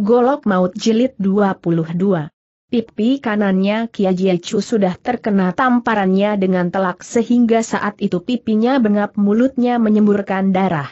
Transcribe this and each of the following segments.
Golok Maut Jilid 22 Pipi kanannya Kia Jiechu sudah terkena tamparannya dengan telak sehingga saat itu pipinya bengap mulutnya menyemburkan darah.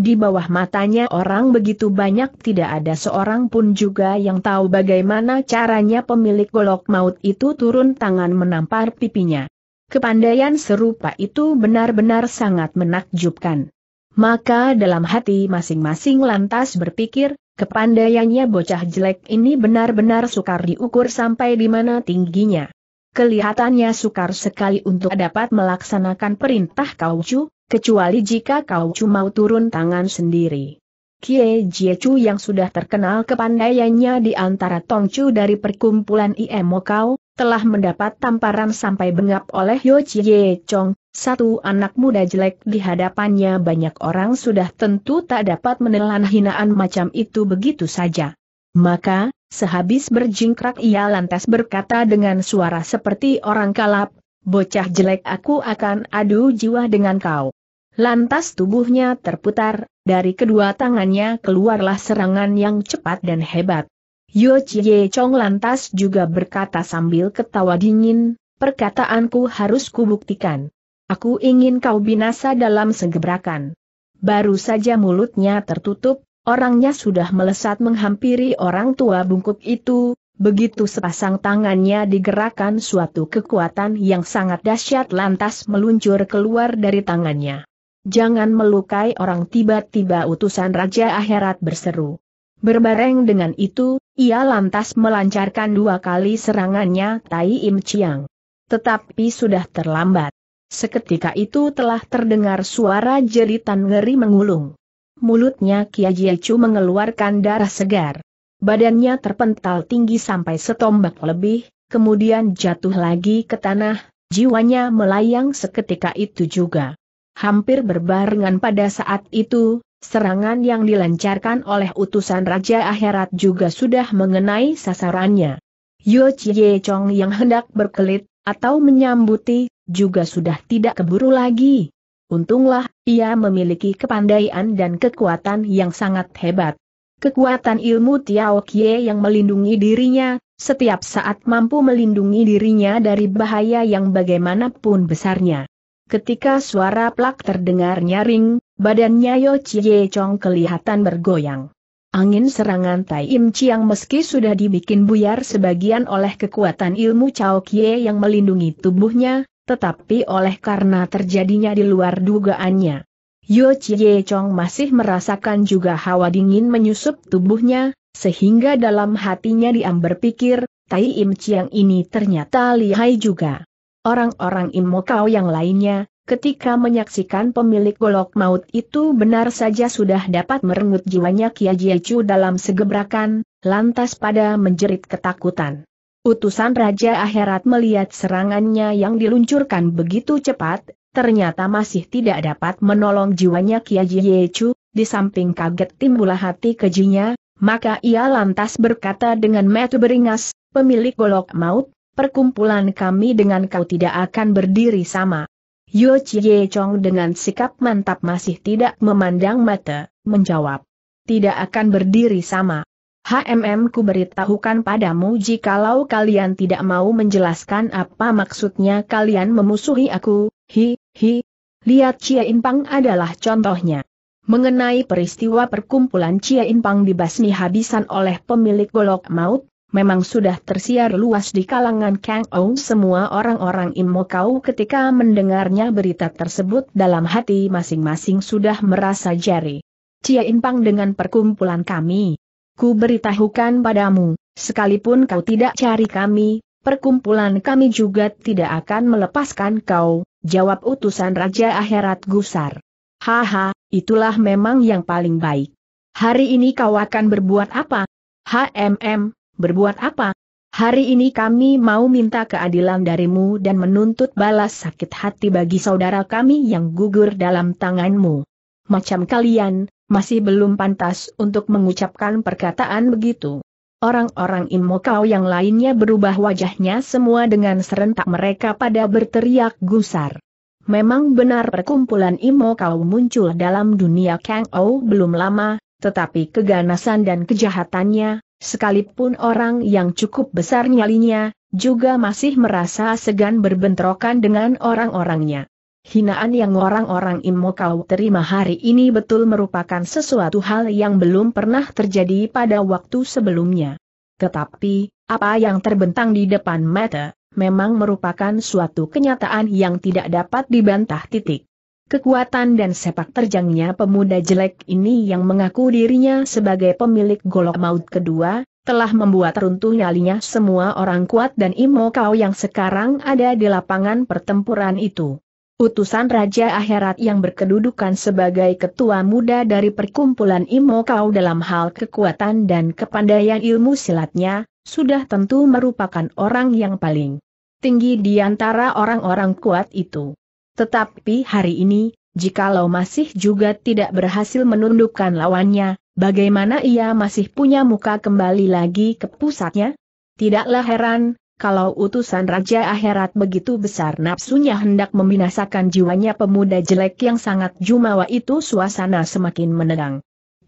Di bawah matanya orang begitu banyak tidak ada seorang pun juga yang tahu bagaimana caranya pemilik golok maut itu turun tangan menampar pipinya. Kepandaian serupa itu benar-benar sangat menakjubkan. Maka dalam hati masing-masing lantas berpikir, Kepandaiannya bocah jelek ini benar-benar sukar diukur sampai di mana tingginya. Kelihatannya sukar sekali untuk dapat melaksanakan perintah Kaucu, kecuali jika Kaucu mau turun tangan sendiri. Kie Jiechu yang sudah terkenal kepandaiannya di antara Tongcu dari perkumpulan IMO Kau, telah mendapat tamparan sampai bengap oleh Yo Chie Chong, satu anak muda jelek di hadapannya banyak orang sudah tentu tak dapat menelan hinaan macam itu begitu saja. Maka, sehabis berjingkrak ia lantas berkata dengan suara seperti orang kalap, bocah jelek aku akan adu jiwa dengan kau. Lantas tubuhnya terputar, dari kedua tangannya keluarlah serangan yang cepat dan hebat. Yo Chie Chong lantas juga berkata sambil ketawa dingin, perkataanku harus kubuktikan. Aku ingin kau binasa dalam segebrakan. Baru saja mulutnya tertutup, orangnya sudah melesat menghampiri orang tua bungkuk itu, begitu sepasang tangannya digerakkan suatu kekuatan yang sangat dahsyat lantas meluncur keluar dari tangannya. Jangan melukai orang tiba-tiba utusan Raja Akhirat berseru. Berbareng dengan itu, ia lantas melancarkan dua kali serangannya Tai Im Chiang. Tetapi sudah terlambat. Seketika itu telah terdengar suara jeritan ngeri mengulung. Mulutnya Kiajiacu mengeluarkan darah segar. Badannya terpental tinggi sampai setombak lebih, kemudian jatuh lagi ke tanah, jiwanya melayang seketika itu juga. Hampir berbarengan pada saat itu, serangan yang dilancarkan oleh utusan Raja Akhirat juga sudah mengenai sasarannya. Yo Chie Chong yang hendak berkelit, atau menyambuti, juga sudah tidak keburu lagi. Untunglah, ia memiliki kepandaian dan kekuatan yang sangat hebat. Kekuatan ilmu Tiao Kie yang melindungi dirinya, setiap saat mampu melindungi dirinya dari bahaya yang bagaimanapun besarnya. Ketika suara plak terdengar nyaring, badannya Yo Chie Chong kelihatan bergoyang. Angin serangan Tai Im Chiang meski sudah dibikin buyar sebagian oleh kekuatan ilmu Chao Kie yang melindungi tubuhnya, tetapi oleh karena terjadinya di luar dugaannya. Yo Chie Chong masih merasakan juga hawa dingin menyusup tubuhnya, sehingga dalam hatinya diam berpikir, Tai Im Chiang ini ternyata lihai juga. Orang-orang Imokau yang lainnya, ketika menyaksikan pemilik golok maut itu benar saja sudah dapat merengut jiwanya Kia Jie Chu dalam segebrakan, lantas pada menjerit ketakutan. Utusan Raja Akhirat melihat serangannya yang diluncurkan begitu cepat, ternyata masih tidak dapat menolong jiwanya Kiai Yechu, di samping kaget timbulah hati kejinya, maka ia lantas berkata dengan metu beringas, pemilik golok maut, perkumpulan kami dengan kau tidak akan berdiri sama. Yo Chie Chong dengan sikap mantap masih tidak memandang mata, menjawab. Tidak akan berdiri sama. HMM ku beritahukan padamu jikalau kalian tidak mau menjelaskan apa maksudnya kalian memusuhi aku, hi, hi. Lihat Cia Inpang adalah contohnya. Mengenai peristiwa perkumpulan Cia Inpang dibasmi habisan oleh pemilik golok maut, memang sudah tersiar luas di kalangan Kang Ou semua orang-orang Imokau ketika mendengarnya berita tersebut dalam hati masing-masing sudah merasa jari. Cia Inpang dengan perkumpulan kami, ku beritahukan padamu, sekalipun kau tidak cari kami, perkumpulan kami juga tidak akan melepaskan kau, jawab utusan Raja Akhirat Gusar. Haha, itulah memang yang paling baik. Hari ini kau akan berbuat apa? HMM, berbuat apa? Hari ini kami mau minta keadilan darimu dan menuntut balas sakit hati bagi saudara kami yang gugur dalam tanganmu. Macam kalian, masih belum pantas untuk mengucapkan perkataan begitu. Orang-orang Imokau yang lainnya berubah wajahnya semua dengan serentak mereka pada berteriak gusar. Memang benar perkumpulan Imokau muncul dalam dunia Kang Ou belum lama, tetapi keganasan dan kejahatannya, sekalipun orang yang cukup besar nyalinya, juga masih merasa segan berbentrokan dengan orang-orangnya. Hinaan yang orang-orang Imokau terima hari ini betul merupakan sesuatu hal yang belum pernah terjadi pada waktu sebelumnya. Tetapi, apa yang terbentang di depan mata, memang merupakan suatu kenyataan yang tidak dapat dibantah titik. Kekuatan dan sepak terjangnya pemuda jelek ini yang mengaku dirinya sebagai pemilik golok maut kedua, telah membuat runtuh nyalinya semua orang kuat dan Imokau yang sekarang ada di lapangan pertempuran itu utusan Raja Akhirat yang berkedudukan sebagai ketua muda dari perkumpulan Imokau dalam hal kekuatan dan kepandaian ilmu silatnya, sudah tentu merupakan orang yang paling tinggi di antara orang-orang kuat itu. Tetapi hari ini, jikalau masih juga tidak berhasil menundukkan lawannya, bagaimana ia masih punya muka kembali lagi ke pusatnya? Tidaklah heran, kalau utusan Raja Akhirat begitu besar nafsunya hendak membinasakan jiwanya pemuda jelek yang sangat jumawa itu suasana semakin menegang.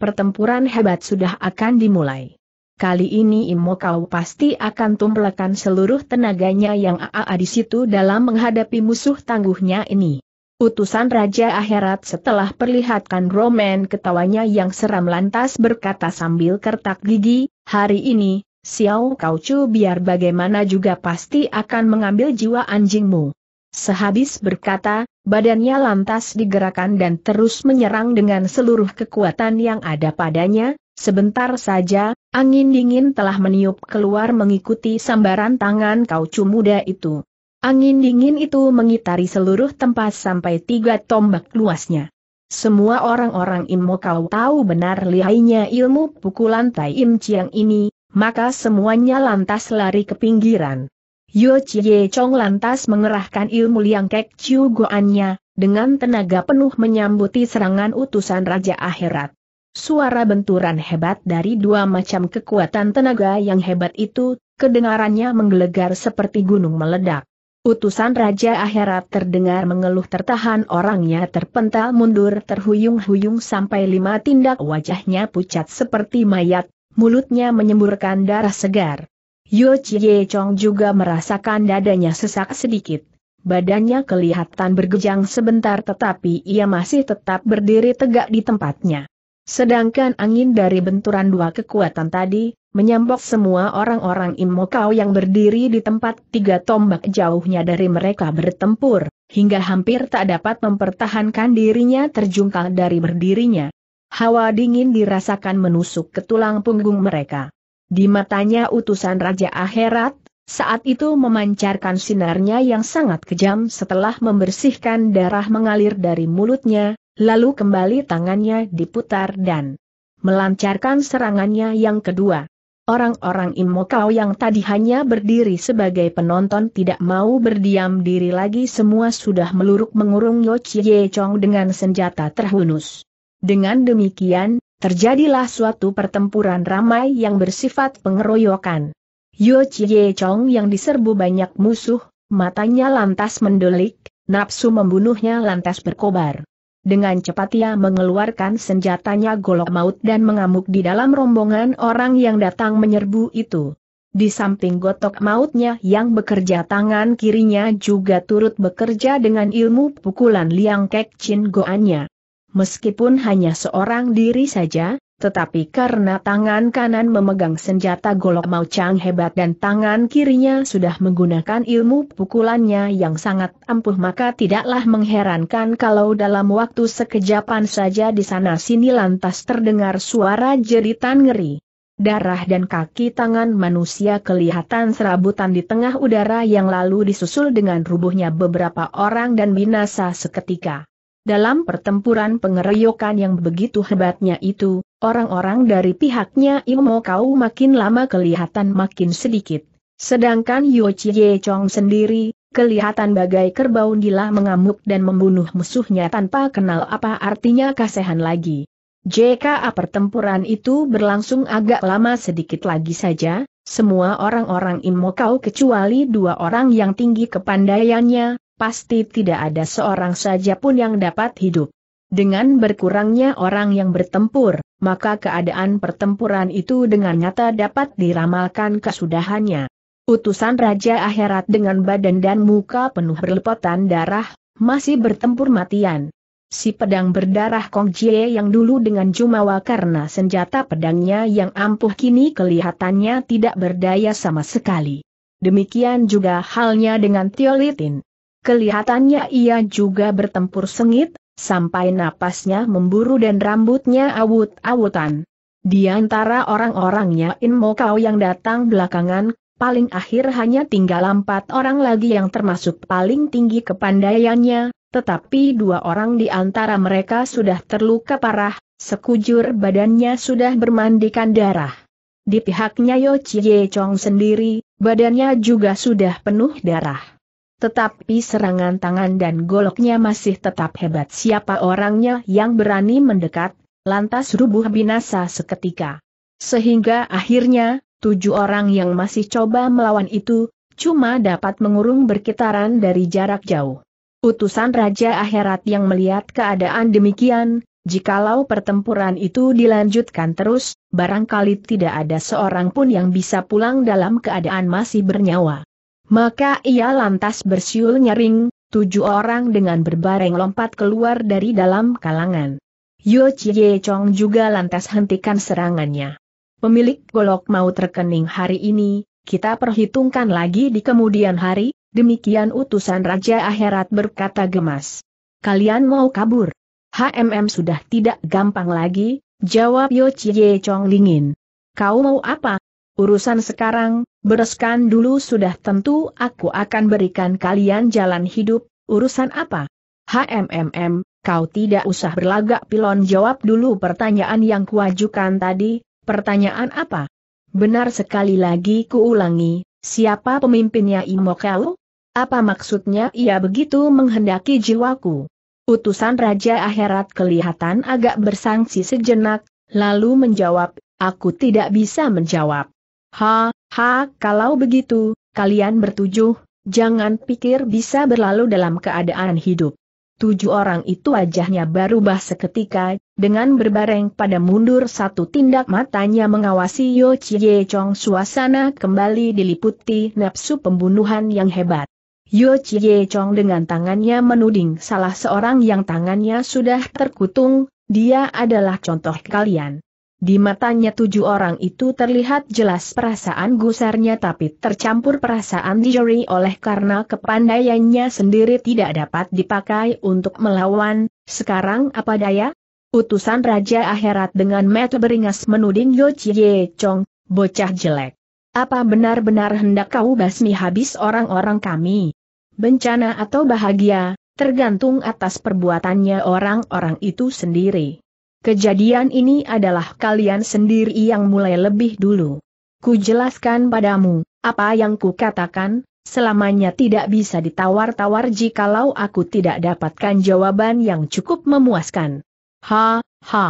Pertempuran hebat sudah akan dimulai. Kali ini Imo kau pasti akan tumplekan seluruh tenaganya yang AA di situ dalam menghadapi musuh tangguhnya ini. Utusan Raja Akhirat setelah perlihatkan roman ketawanya yang seram lantas berkata sambil kertak gigi, hari ini, Xiao Chu biar bagaimana juga pasti akan mengambil jiwa anjingmu. Sehabis berkata, badannya lantas digerakkan dan terus menyerang dengan seluruh kekuatan yang ada padanya, sebentar saja, angin dingin telah meniup keluar mengikuti sambaran tangan kaucu muda itu. Angin dingin itu mengitari seluruh tempat sampai tiga tombak luasnya. Semua orang-orang Imo kau tahu benar lihainya ilmu pukulan Tai Im Chiang ini, maka semuanya lantas lari ke pinggiran. Yo Chie Chong lantas mengerahkan ilmu liang kek Chiu Goannya, dengan tenaga penuh menyambuti serangan utusan Raja Akhirat. Suara benturan hebat dari dua macam kekuatan tenaga yang hebat itu, kedengarannya menggelegar seperti gunung meledak. Utusan Raja Akhirat terdengar mengeluh tertahan orangnya terpental mundur terhuyung-huyung sampai lima tindak wajahnya pucat seperti mayat, mulutnya menyemburkan darah segar. Yo Chie Chong juga merasakan dadanya sesak sedikit. Badannya kelihatan bergejang sebentar tetapi ia masih tetap berdiri tegak di tempatnya. Sedangkan angin dari benturan dua kekuatan tadi, menyambok semua orang-orang Imokau yang berdiri di tempat tiga tombak jauhnya dari mereka bertempur, hingga hampir tak dapat mempertahankan dirinya terjungkal dari berdirinya. Hawa dingin dirasakan menusuk ke tulang punggung mereka. Di matanya utusan Raja Akhirat, saat itu memancarkan sinarnya yang sangat kejam setelah membersihkan darah mengalir dari mulutnya, lalu kembali tangannya diputar dan melancarkan serangannya yang kedua. Orang-orang Imokau yang tadi hanya berdiri sebagai penonton tidak mau berdiam diri lagi semua sudah meluruk mengurung Yo Chong dengan senjata terhunus. Dengan demikian, terjadilah suatu pertempuran ramai yang bersifat pengeroyokan. Yo Chie Chong yang diserbu banyak musuh, matanya lantas mendelik, nafsu membunuhnya lantas berkobar. Dengan cepat ia mengeluarkan senjatanya golok maut dan mengamuk di dalam rombongan orang yang datang menyerbu itu. Di samping gotok mautnya yang bekerja tangan kirinya juga turut bekerja dengan ilmu pukulan liang kek chin goannya meskipun hanya seorang diri saja, tetapi karena tangan kanan memegang senjata golok Mao Chang hebat dan tangan kirinya sudah menggunakan ilmu pukulannya yang sangat ampuh maka tidaklah mengherankan kalau dalam waktu sekejapan saja di sana sini lantas terdengar suara jeritan ngeri. Darah dan kaki tangan manusia kelihatan serabutan di tengah udara yang lalu disusul dengan rubuhnya beberapa orang dan binasa seketika. Dalam pertempuran pengeroyokan yang begitu hebatnya itu, orang-orang dari pihaknya Imo Kau makin lama kelihatan makin sedikit. Sedangkan Yo Chie Chong sendiri, kelihatan bagai kerbau gila mengamuk dan membunuh musuhnya tanpa kenal apa artinya kasehan lagi. Jika pertempuran itu berlangsung agak lama sedikit lagi saja, semua orang-orang Imokau kecuali dua orang yang tinggi kepandaiannya, pasti tidak ada seorang saja pun yang dapat hidup. Dengan berkurangnya orang yang bertempur, maka keadaan pertempuran itu dengan nyata dapat diramalkan kesudahannya. Utusan Raja Akhirat dengan badan dan muka penuh berlepotan darah, masih bertempur matian. Si pedang berdarah Kong Jie yang dulu dengan jumawa karena senjata pedangnya yang ampuh kini kelihatannya tidak berdaya sama sekali. Demikian juga halnya dengan Tiolitin. Kelihatannya ia juga bertempur sengit, sampai napasnya memburu dan rambutnya awut-awutan. Di antara orang-orangnya In Kau yang datang belakangan, paling akhir hanya tinggal empat orang lagi yang termasuk paling tinggi kepandaiannya, tetapi dua orang di antara mereka sudah terluka parah, sekujur badannya sudah bermandikan darah. Di pihaknya Yo Chie Chong sendiri, badannya juga sudah penuh darah. Tetapi serangan tangan dan goloknya masih tetap hebat siapa orangnya yang berani mendekat, lantas rubuh binasa seketika. Sehingga akhirnya, tujuh orang yang masih coba melawan itu, cuma dapat mengurung berkitaran dari jarak jauh. Utusan Raja Akhirat yang melihat keadaan demikian, jikalau pertempuran itu dilanjutkan terus, barangkali tidak ada seorang pun yang bisa pulang dalam keadaan masih bernyawa. Maka ia lantas bersiul nyaring, tujuh orang dengan berbareng lompat keluar dari dalam kalangan. Yo Chie Chong juga lantas hentikan serangannya. Pemilik golok mau terkening hari ini, kita perhitungkan lagi di kemudian hari, demikian utusan Raja Akhirat berkata gemas. Kalian mau kabur? HMM sudah tidak gampang lagi, jawab Yo Chie Chong dingin. Kau mau apa? Urusan sekarang, bereskan dulu sudah tentu aku akan berikan kalian jalan hidup, urusan apa? HMMM, kau tidak usah berlagak pilon jawab dulu pertanyaan yang kuajukan tadi, pertanyaan apa? Benar sekali lagi kuulangi, siapa pemimpinnya Imokau? Apa maksudnya ia begitu menghendaki jiwaku? Utusan Raja Akhirat kelihatan agak bersangsi sejenak, lalu menjawab, aku tidak bisa menjawab. Ha, ha, kalau begitu, kalian bertujuh, jangan pikir bisa berlalu dalam keadaan hidup. Tujuh orang itu wajahnya berubah seketika, dengan berbareng pada mundur satu tindak matanya mengawasi Yo Chie Chong suasana kembali diliputi nafsu pembunuhan yang hebat. Yo Chie Chong dengan tangannya menuding salah seorang yang tangannya sudah terkutung, dia adalah contoh kalian. Di matanya tujuh orang itu terlihat jelas perasaan gusarnya tapi tercampur perasaan dijeri oleh karena kepandaiannya sendiri tidak dapat dipakai untuk melawan, sekarang apa daya? Utusan Raja Akhirat dengan metu beringas menuding Yo Chie Chong, bocah jelek. Apa benar-benar hendak kau basmi habis orang-orang kami? Bencana atau bahagia, tergantung atas perbuatannya orang-orang itu sendiri. Kejadian ini adalah kalian sendiri yang mulai lebih dulu. Ku jelaskan padamu, apa yang ku katakan, selamanya tidak bisa ditawar-tawar jikalau aku tidak dapatkan jawaban yang cukup memuaskan. Ha, ha.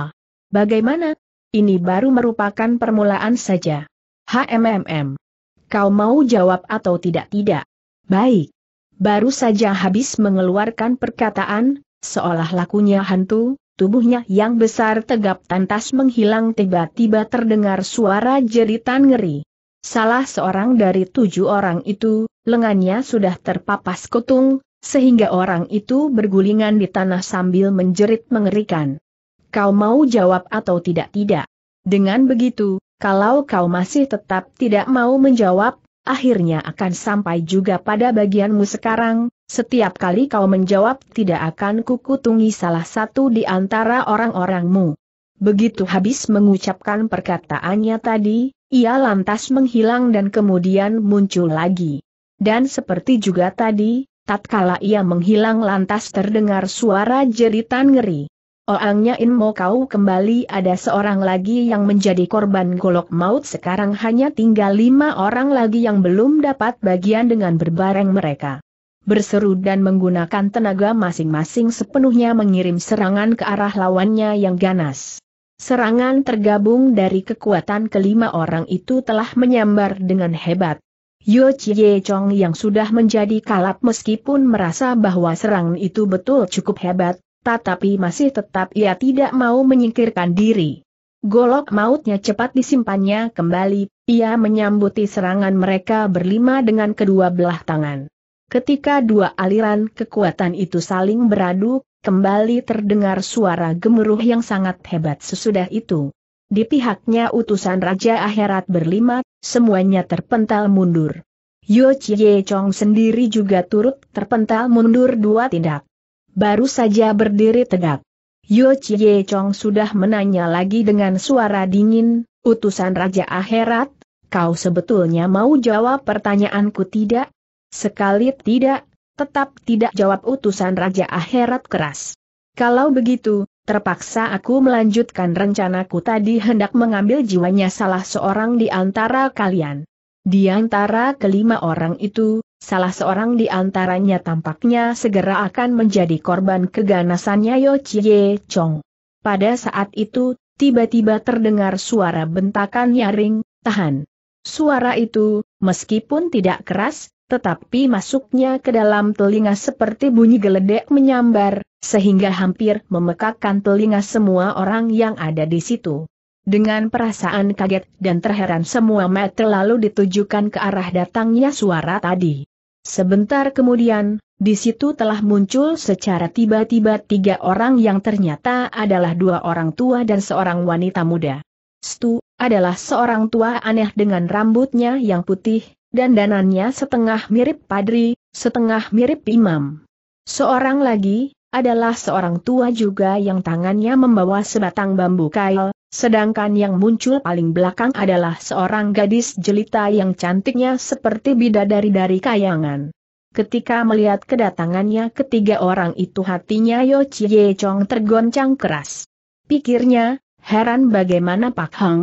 Bagaimana? Ini baru merupakan permulaan saja. HMMM. Kau mau jawab atau tidak-tidak? Baik. Baru saja habis mengeluarkan perkataan, seolah lakunya hantu, Tubuhnya yang besar tegap tantas menghilang tiba-tiba terdengar suara jeritan ngeri. Salah seorang dari tujuh orang itu, lengannya sudah terpapas kutung, sehingga orang itu bergulingan di tanah sambil menjerit mengerikan. Kau mau jawab atau tidak-tidak? Dengan begitu, kalau kau masih tetap tidak mau menjawab, akhirnya akan sampai juga pada bagianmu sekarang, setiap kali kau menjawab tidak akan kukutungi salah satu di antara orang-orangmu. Begitu habis mengucapkan perkataannya tadi, ia lantas menghilang dan kemudian muncul lagi. Dan seperti juga tadi, tatkala ia menghilang lantas terdengar suara jeritan ngeri. Oangnya in mau kau kembali ada seorang lagi yang menjadi korban golok maut sekarang hanya tinggal lima orang lagi yang belum dapat bagian dengan berbareng mereka berseru dan menggunakan tenaga masing-masing sepenuhnya mengirim serangan ke arah lawannya yang ganas. Serangan tergabung dari kekuatan kelima orang itu telah menyambar dengan hebat. Yo Chie Chong yang sudah menjadi kalap meskipun merasa bahwa serangan itu betul cukup hebat, tetapi masih tetap ia tidak mau menyingkirkan diri. Golok mautnya cepat disimpannya kembali, ia menyambuti serangan mereka berlima dengan kedua belah tangan. Ketika dua aliran kekuatan itu saling beradu, kembali terdengar suara gemuruh yang sangat hebat sesudah itu. Di pihaknya utusan Raja Akhirat berlima, semuanya terpental mundur. Yo Chie Chong sendiri juga turut terpental mundur dua tindak. Baru saja berdiri tegak. Yo Chie Chong sudah menanya lagi dengan suara dingin, utusan Raja Akhirat, kau sebetulnya mau jawab pertanyaanku tidak? Sekali tidak, tetap tidak jawab utusan Raja Akhirat keras. Kalau begitu, terpaksa aku melanjutkan rencanaku tadi hendak mengambil jiwanya salah seorang di antara kalian. Di antara kelima orang itu, salah seorang di antaranya tampaknya segera akan menjadi korban keganasannya Yo Chie Chong. Pada saat itu, tiba-tiba terdengar suara bentakan nyaring, tahan. Suara itu, meskipun tidak keras, tetapi masuknya ke dalam telinga seperti bunyi geledek menyambar, sehingga hampir memekakkan telinga semua orang yang ada di situ. Dengan perasaan kaget dan terheran semua mata lalu ditujukan ke arah datangnya suara tadi. Sebentar kemudian, di situ telah muncul secara tiba-tiba tiga orang yang ternyata adalah dua orang tua dan seorang wanita muda. Stu, adalah seorang tua aneh dengan rambutnya yang putih, dan dandanannya setengah mirip padri, setengah mirip imam. Seorang lagi, adalah seorang tua juga yang tangannya membawa sebatang bambu kail, sedangkan yang muncul paling belakang adalah seorang gadis jelita yang cantiknya seperti bidadari dari kayangan. Ketika melihat kedatangannya ketiga orang itu hatinya Yo Chie Chong tergoncang keras. Pikirnya, heran bagaimana Pak Hang,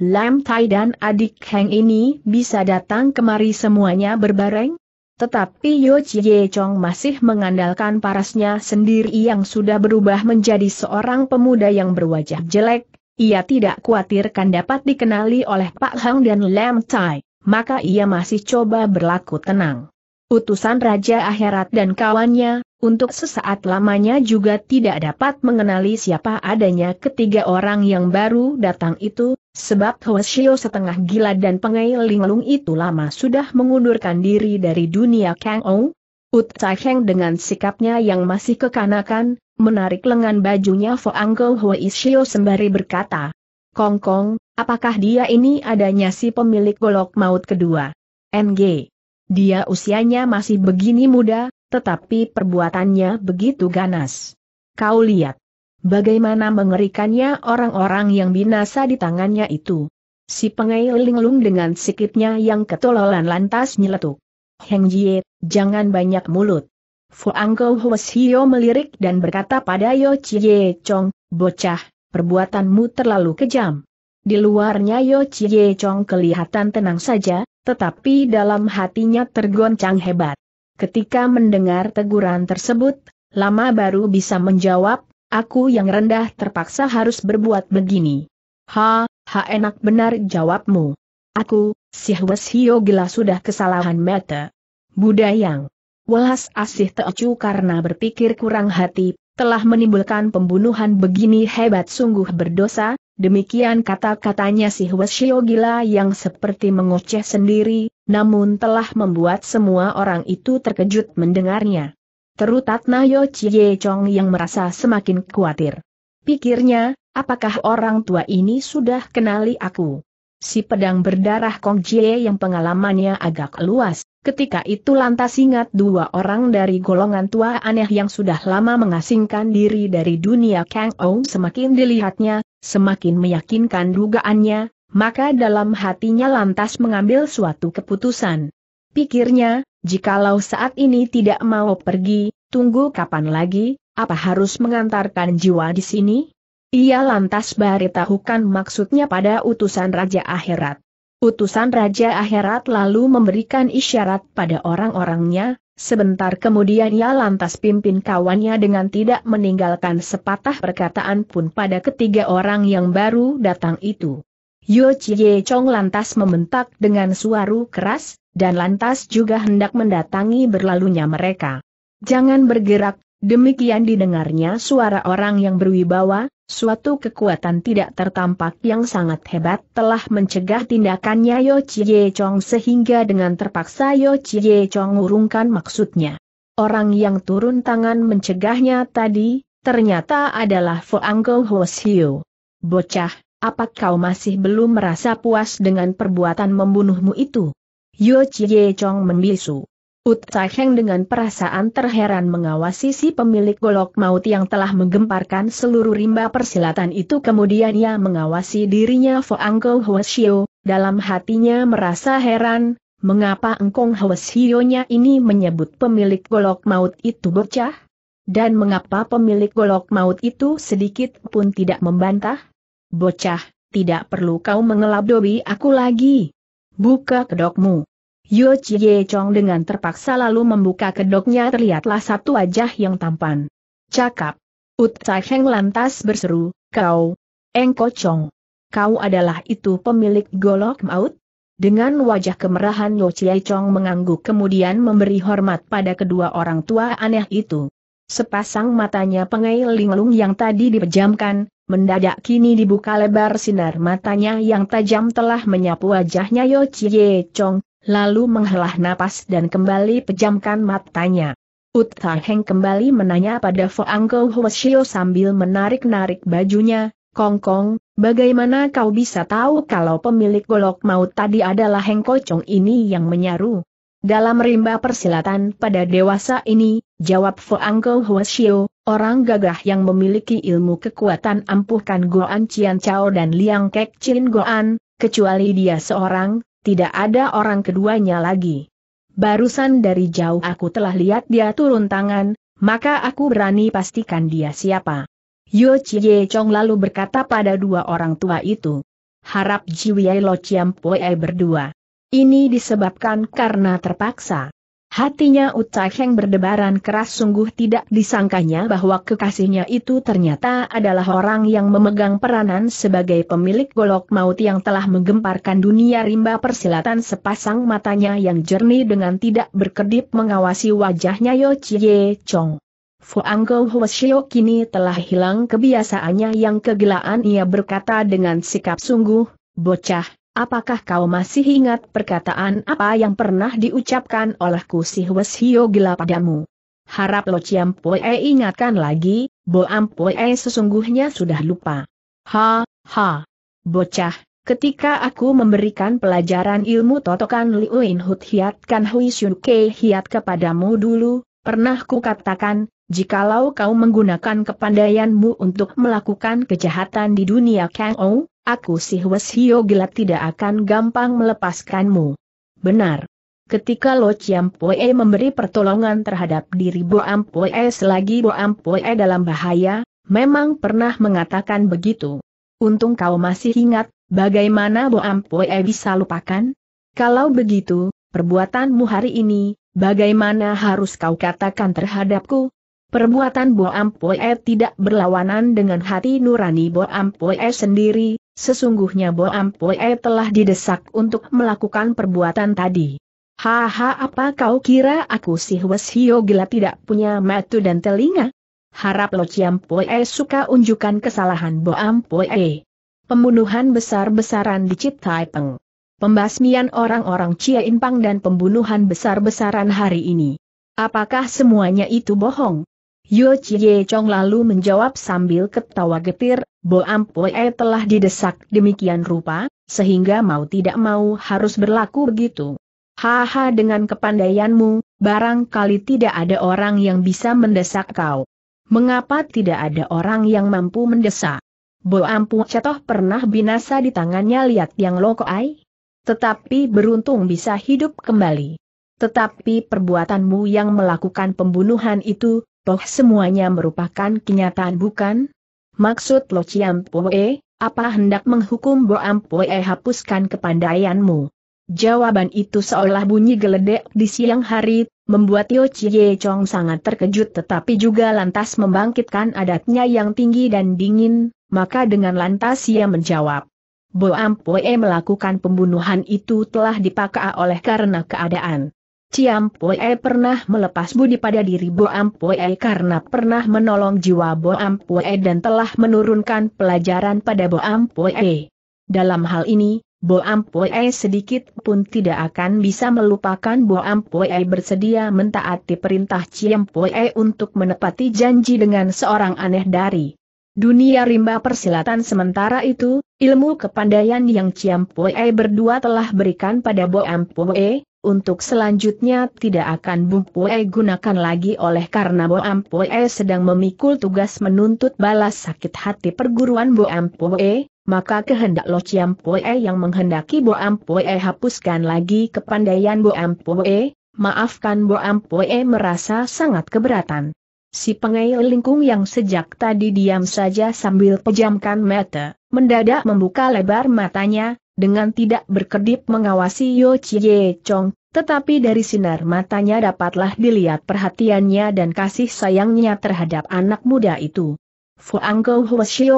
Lam Tai dan adik Heng ini bisa datang kemari semuanya berbareng? Tetapi Yo Chie Chong masih mengandalkan parasnya sendiri yang sudah berubah menjadi seorang pemuda yang berwajah jelek, ia tidak khawatirkan dapat dikenali oleh Pak Hang dan Lam Tai, maka ia masih coba berlaku tenang. Utusan Raja Akhirat dan kawannya, untuk sesaat lamanya juga tidak dapat mengenali siapa adanya ketiga orang yang baru datang itu, sebab Hoshio setengah gila dan pengai linglung itu lama sudah mengundurkan diri dari dunia Kang Ou. Ut Heng dengan sikapnya yang masih kekanakan, menarik lengan bajunya Foang Go Hoshio sembari berkata, Kong Kong, apakah dia ini adanya si pemilik golok maut kedua? NG. Dia usianya masih begini muda, tetapi perbuatannya begitu ganas. Kau lihat. Bagaimana mengerikannya orang-orang yang binasa di tangannya itu. Si pengai linglung dengan sikitnya yang ketololan lantas nyeletuk. Heng Jie, jangan banyak mulut. Hwes Hio melirik dan berkata pada Yo Chie Chong, bocah, perbuatanmu terlalu kejam. Di luarnya Yo Chie Chong kelihatan tenang saja, tetapi dalam hatinya tergoncang hebat. Ketika mendengar teguran tersebut, lama baru bisa menjawab, aku yang rendah terpaksa harus berbuat begini. Ha, ha enak benar jawabmu. Aku, si Hwes Hio gila sudah kesalahan mata. Budayang. Welas asih teocu karena berpikir kurang hati, telah menimbulkan pembunuhan begini hebat sungguh berdosa, Demikian kata-katanya si Hwasyo gila yang seperti mengoceh sendiri, namun telah membuat semua orang itu terkejut mendengarnya. Terutat Nayo Chie Chong yang merasa semakin khawatir. Pikirnya, apakah orang tua ini sudah kenali aku? si pedang berdarah Kong Jie yang pengalamannya agak luas. Ketika itu lantas ingat dua orang dari golongan tua aneh yang sudah lama mengasingkan diri dari dunia Kang Ou semakin dilihatnya, semakin meyakinkan dugaannya, maka dalam hatinya lantas mengambil suatu keputusan. Pikirnya, jikalau saat ini tidak mau pergi, tunggu kapan lagi, apa harus mengantarkan jiwa di sini? Ia lantas beritahukan maksudnya pada utusan Raja Akhirat. Utusan Raja Akhirat lalu memberikan isyarat pada orang-orangnya, sebentar kemudian ia lantas pimpin kawannya dengan tidak meninggalkan sepatah perkataan pun pada ketiga orang yang baru datang itu. Yo Chie Chong lantas membentak dengan suara keras, dan lantas juga hendak mendatangi berlalunya mereka. Jangan bergerak, Demikian didengarnya suara orang yang berwibawa, Suatu kekuatan tidak tertampak yang sangat hebat telah mencegah tindakannya Yo Chie Chong sehingga dengan terpaksa Yo Chie Chong urungkan maksudnya. Orang yang turun tangan mencegahnya tadi, ternyata adalah Foanggo Hwasio. Bocah, apa kau masih belum merasa puas dengan perbuatan membunuhmu itu? Yo Chie Chong membisu. Utaheng dengan perasaan terheran mengawasi si pemilik golok maut yang telah menggemparkan seluruh rimba persilatan itu kemudian ia mengawasi dirinya Foangko Huashio, dalam hatinya merasa heran, mengapa engkong Huashio-nya ini menyebut pemilik golok maut itu bocah? Dan mengapa pemilik golok maut itu sedikit pun tidak membantah? Bocah, tidak perlu kau mengelabdobi aku lagi. Buka kedokmu. Yo Chie Chong dengan terpaksa lalu membuka kedoknya terlihatlah satu wajah yang tampan. Cakap. Ut Cai Heng lantas berseru, kau, Engko Chong. Kau adalah itu pemilik golok maut? Dengan wajah kemerahan Yo Chie Chong mengangguk kemudian memberi hormat pada kedua orang tua aneh itu. Sepasang matanya pengail linglung yang tadi dipejamkan, mendadak kini dibuka lebar sinar matanya yang tajam telah menyapu wajahnya Yo Chie Chong, lalu menghela napas dan kembali pejamkan matanya. Uta Heng kembali menanya pada Foang Go sambil menarik-narik bajunya, Kong Kong, bagaimana kau bisa tahu kalau pemilik golok maut tadi adalah Heng Kocong ini yang menyaru? Dalam rimba persilatan pada dewasa ini, jawab Foang Go orang gagah yang memiliki ilmu kekuatan ampuhkan Goan Cian Chao dan Liang Kek Chin Goan, kecuali dia seorang, tidak ada orang keduanya lagi. Barusan dari jauh aku telah lihat dia turun tangan, maka aku berani pastikan dia siapa. Yo Chie Chong lalu berkata pada dua orang tua itu. Harap Jiwei Lo Chiam Poe berdua. Ini disebabkan karena terpaksa. Hatinya Heng berdebaran keras sungguh tidak disangkanya bahwa kekasihnya itu ternyata adalah orang yang memegang peranan sebagai pemilik golok maut yang telah menggemparkan dunia rimba persilatan sepasang matanya yang jernih dengan tidak berkedip mengawasi wajahnya Yo Chie Chong. Fuangko Huashio kini telah hilang kebiasaannya yang kegilaan ia berkata dengan sikap sungguh, bocah, Apakah kau masih ingat perkataan apa yang pernah diucapkan olehku si gelap Gila padamu? Harap Lo Ciam Poe ingatkan lagi, Bo Am Poe sesungguhnya sudah lupa. Ha, ha. Bocah, ketika aku memberikan pelajaran ilmu totokan Liuin Hut Hiat Kan Hui Shun Ke Hiat kepadamu dulu, pernah ku katakan, jikalau kau menggunakan kepandaianmu untuk melakukan kejahatan di dunia Kang Ou, aku si Hwasio gila tidak akan gampang melepaskanmu. Benar. Ketika Lo Chiam Poe memberi pertolongan terhadap diri Bo Am Poe selagi Bo Am Poe dalam bahaya, memang pernah mengatakan begitu. Untung kau masih ingat, bagaimana Bo Am Poe bisa lupakan? Kalau begitu, perbuatanmu hari ini, bagaimana harus kau katakan terhadapku? Perbuatan Bo Ampoe tidak berlawanan dengan hati nurani Bo Ampoe sendiri, sesungguhnya Bo Ampoe telah didesak untuk melakukan perbuatan tadi. Haha apa kau kira aku si Hwes Hio gila tidak punya mata dan telinga? Harap Lo Ciampoe suka unjukkan kesalahan Bo Ampoe. Pembunuhan besar-besaran di Chit Peng. Pembasmian orang-orang Cia Impang dan pembunuhan besar-besaran hari ini. Apakah semuanya itu bohong? Yo Chie Chong lalu menjawab sambil ketawa getir, Bo Ampue telah didesak demikian rupa, sehingga mau tidak mau harus berlaku begitu. Haha dengan kepandaianmu, barangkali tidak ada orang yang bisa mendesak kau. Mengapa tidak ada orang yang mampu mendesak? Bo Ampu Cetoh pernah binasa di tangannya lihat yang lokoai? Tetapi beruntung bisa hidup kembali. Tetapi perbuatanmu yang melakukan pembunuhan itu, Toh semuanya merupakan kenyataan bukan? Maksud Lo Chiam Poe, apa hendak menghukum Bo Poe hapuskan kepandaianmu? Jawaban itu seolah bunyi geledek di siang hari, membuat Yo Chie Chong sangat terkejut tetapi juga lantas membangkitkan adatnya yang tinggi dan dingin, maka dengan lantas ia menjawab. Bo Poe melakukan pembunuhan itu telah dipakai oleh karena keadaan. Ciam Poe pernah melepas budi pada diri Boam Poe karena pernah menolong jiwa Boam Poe dan telah menurunkan pelajaran pada Boam Poe. Dalam hal ini, Boam Poe sedikit pun tidak akan bisa melupakan Boam Poe bersedia mentaati perintah Ciam Poe untuk menepati janji dengan seorang aneh dari dunia rimba persilatan sementara itu, ilmu kepandaian yang Ciam Poe berdua telah berikan pada Boam Poe, untuk selanjutnya tidak akan Bumpue gunakan lagi oleh karena Boampue sedang memikul tugas menuntut balas sakit hati perguruan Boampue, maka kehendak Lo Chiampue yang menghendaki Boampue hapuskan lagi kepandaian Boampue, maafkan Boampue merasa sangat keberatan. Si pengail lingkung yang sejak tadi diam saja sambil pejamkan mata, mendadak membuka lebar matanya, dengan tidak berkedip mengawasi Yo Chie Chong, tetapi dari sinar matanya dapatlah dilihat perhatiannya dan kasih sayangnya terhadap anak muda itu. Fuang Go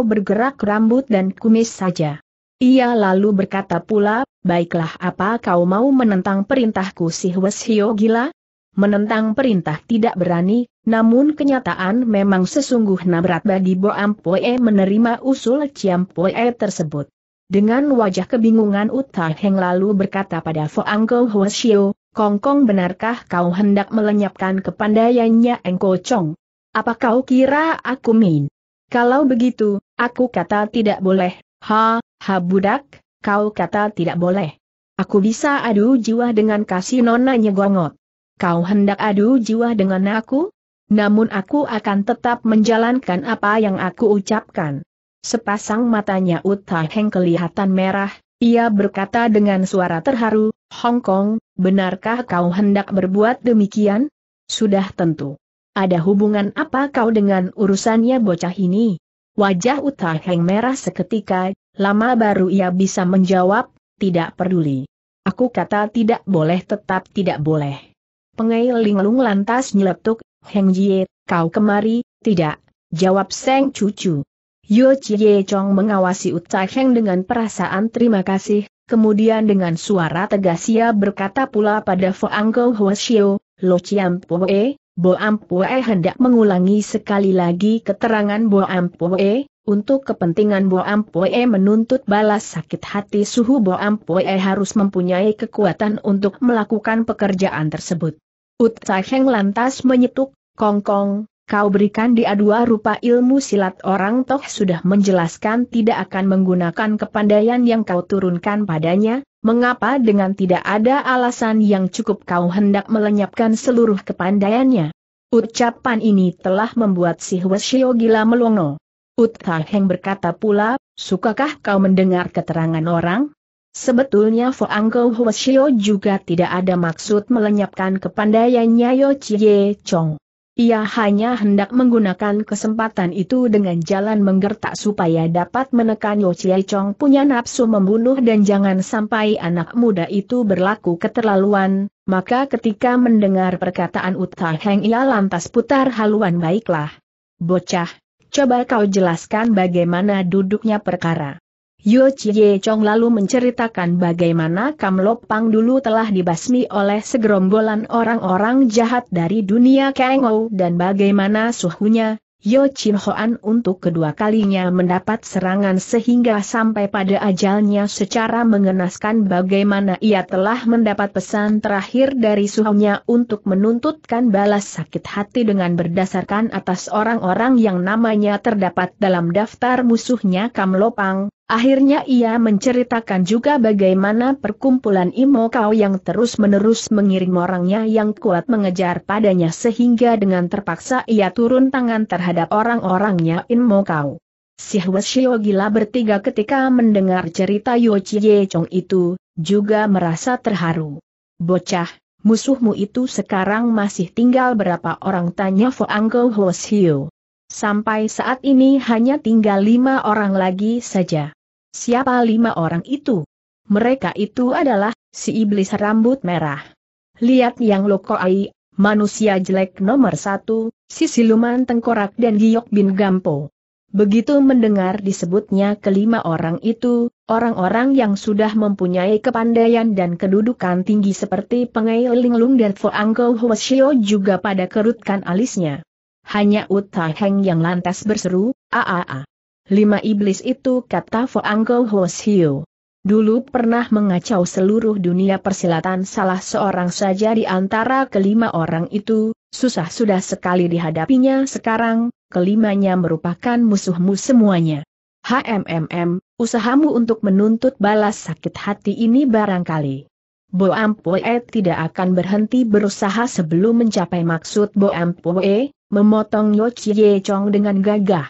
bergerak rambut dan kumis saja. Ia lalu berkata pula, baiklah apa kau mau menentang perintahku si Huashio gila? Menentang perintah tidak berani, namun kenyataan memang sesungguhnya berat bagi Poe menerima usul Ciampoe tersebut. Dengan wajah kebingungan Uta Heng lalu berkata pada Foang Kau Huasio, Kong Kong benarkah kau hendak melenyapkan kepandaiannya Engko Chong? Apa kau kira aku min? Kalau begitu, aku kata tidak boleh, ha, ha budak, kau kata tidak boleh. Aku bisa adu jiwa dengan kasih nonanya nyegongot. Kau hendak adu jiwa dengan aku? Namun aku akan tetap menjalankan apa yang aku ucapkan. Sepasang matanya Uta Heng kelihatan merah, ia berkata dengan suara terharu, Hong Kong, benarkah kau hendak berbuat demikian? Sudah tentu. Ada hubungan apa kau dengan urusannya bocah ini? Wajah Uta Heng merah seketika, lama baru ia bisa menjawab, tidak peduli. Aku kata tidak boleh tetap tidak boleh. Pengai Linglung lantas nyeletuk, Heng Jie, kau kemari, tidak, jawab Seng Cucu. Yo Chie Chong mengawasi Chai Heng dengan perasaan terima kasih, kemudian dengan suara tegas ia berkata pula pada Foang Go Hwa Xiu, Lo Chiam Pue, Bo Ampue hendak mengulangi sekali lagi keterangan Bo Ampue, untuk kepentingan Bo Ampue menuntut balas sakit hati suhu Bo Ampue harus mempunyai kekuatan untuk melakukan pekerjaan tersebut. Chai Heng lantas menyetuk, Kongkong, kau berikan dia dua rupa ilmu silat orang toh sudah menjelaskan tidak akan menggunakan kepandaian yang kau turunkan padanya, mengapa dengan tidak ada alasan yang cukup kau hendak melenyapkan seluruh kepandaiannya? Ucapan ini telah membuat si Hweshio gila melongo. Heng berkata pula, sukakah kau mendengar keterangan orang? Sebetulnya Foangko Hweshio juga tidak ada maksud melenyapkan kepandaiannya Yo Chie Chong. Ia hanya hendak menggunakan kesempatan itu dengan jalan menggertak supaya dapat menekan Yo Chie Chong punya nafsu membunuh dan jangan sampai anak muda itu berlaku keterlaluan, maka ketika mendengar perkataan Uta Heng ia lantas putar haluan baiklah. Bocah, coba kau jelaskan bagaimana duduknya perkara. Yo Chie Chong lalu menceritakan bagaimana Kam Lopang dulu telah dibasmi oleh segerombolan orang-orang jahat dari dunia Ou dan bagaimana suhunya, Yo Chin Hoan untuk kedua kalinya mendapat serangan sehingga sampai pada ajalnya secara mengenaskan bagaimana ia telah mendapat pesan terakhir dari suhunya untuk menuntutkan balas sakit hati dengan berdasarkan atas orang-orang yang namanya terdapat dalam daftar musuhnya Kam Lopang Akhirnya ia menceritakan juga bagaimana perkumpulan Imokau yang terus-menerus mengirim orangnya yang kuat mengejar padanya sehingga dengan terpaksa ia turun tangan terhadap orang-orangnya Imokau. Si Hwasyo gila bertiga ketika mendengar cerita Yo Chie Chong itu, juga merasa terharu. Bocah, musuhmu itu sekarang masih tinggal berapa orang tanya Foanggo Hwasyo. Sampai saat ini hanya tinggal lima orang lagi saja. Siapa lima orang itu? Mereka itu adalah, si iblis rambut merah. Lihat yang lokoai, manusia jelek nomor satu, si siluman tengkorak dan giok bin gampo. Begitu mendengar disebutnya kelima orang itu, orang-orang yang sudah mempunyai kepandaian dan kedudukan tinggi seperti Pengei Linglung dan Foangko Huashio juga pada kerutkan alisnya. Hanya Uta Heng yang lantas berseru, Aaa. Lima iblis itu kata Foangko Hosio. Dulu pernah mengacau seluruh dunia persilatan salah seorang saja di antara kelima orang itu, susah sudah sekali dihadapinya sekarang, kelimanya merupakan musuhmu semuanya. HMMM, usahamu untuk menuntut balas sakit hati ini barangkali. Boampoe tidak akan berhenti berusaha sebelum mencapai maksud Boampoe memotong Yo Chie Chong dengan gagah.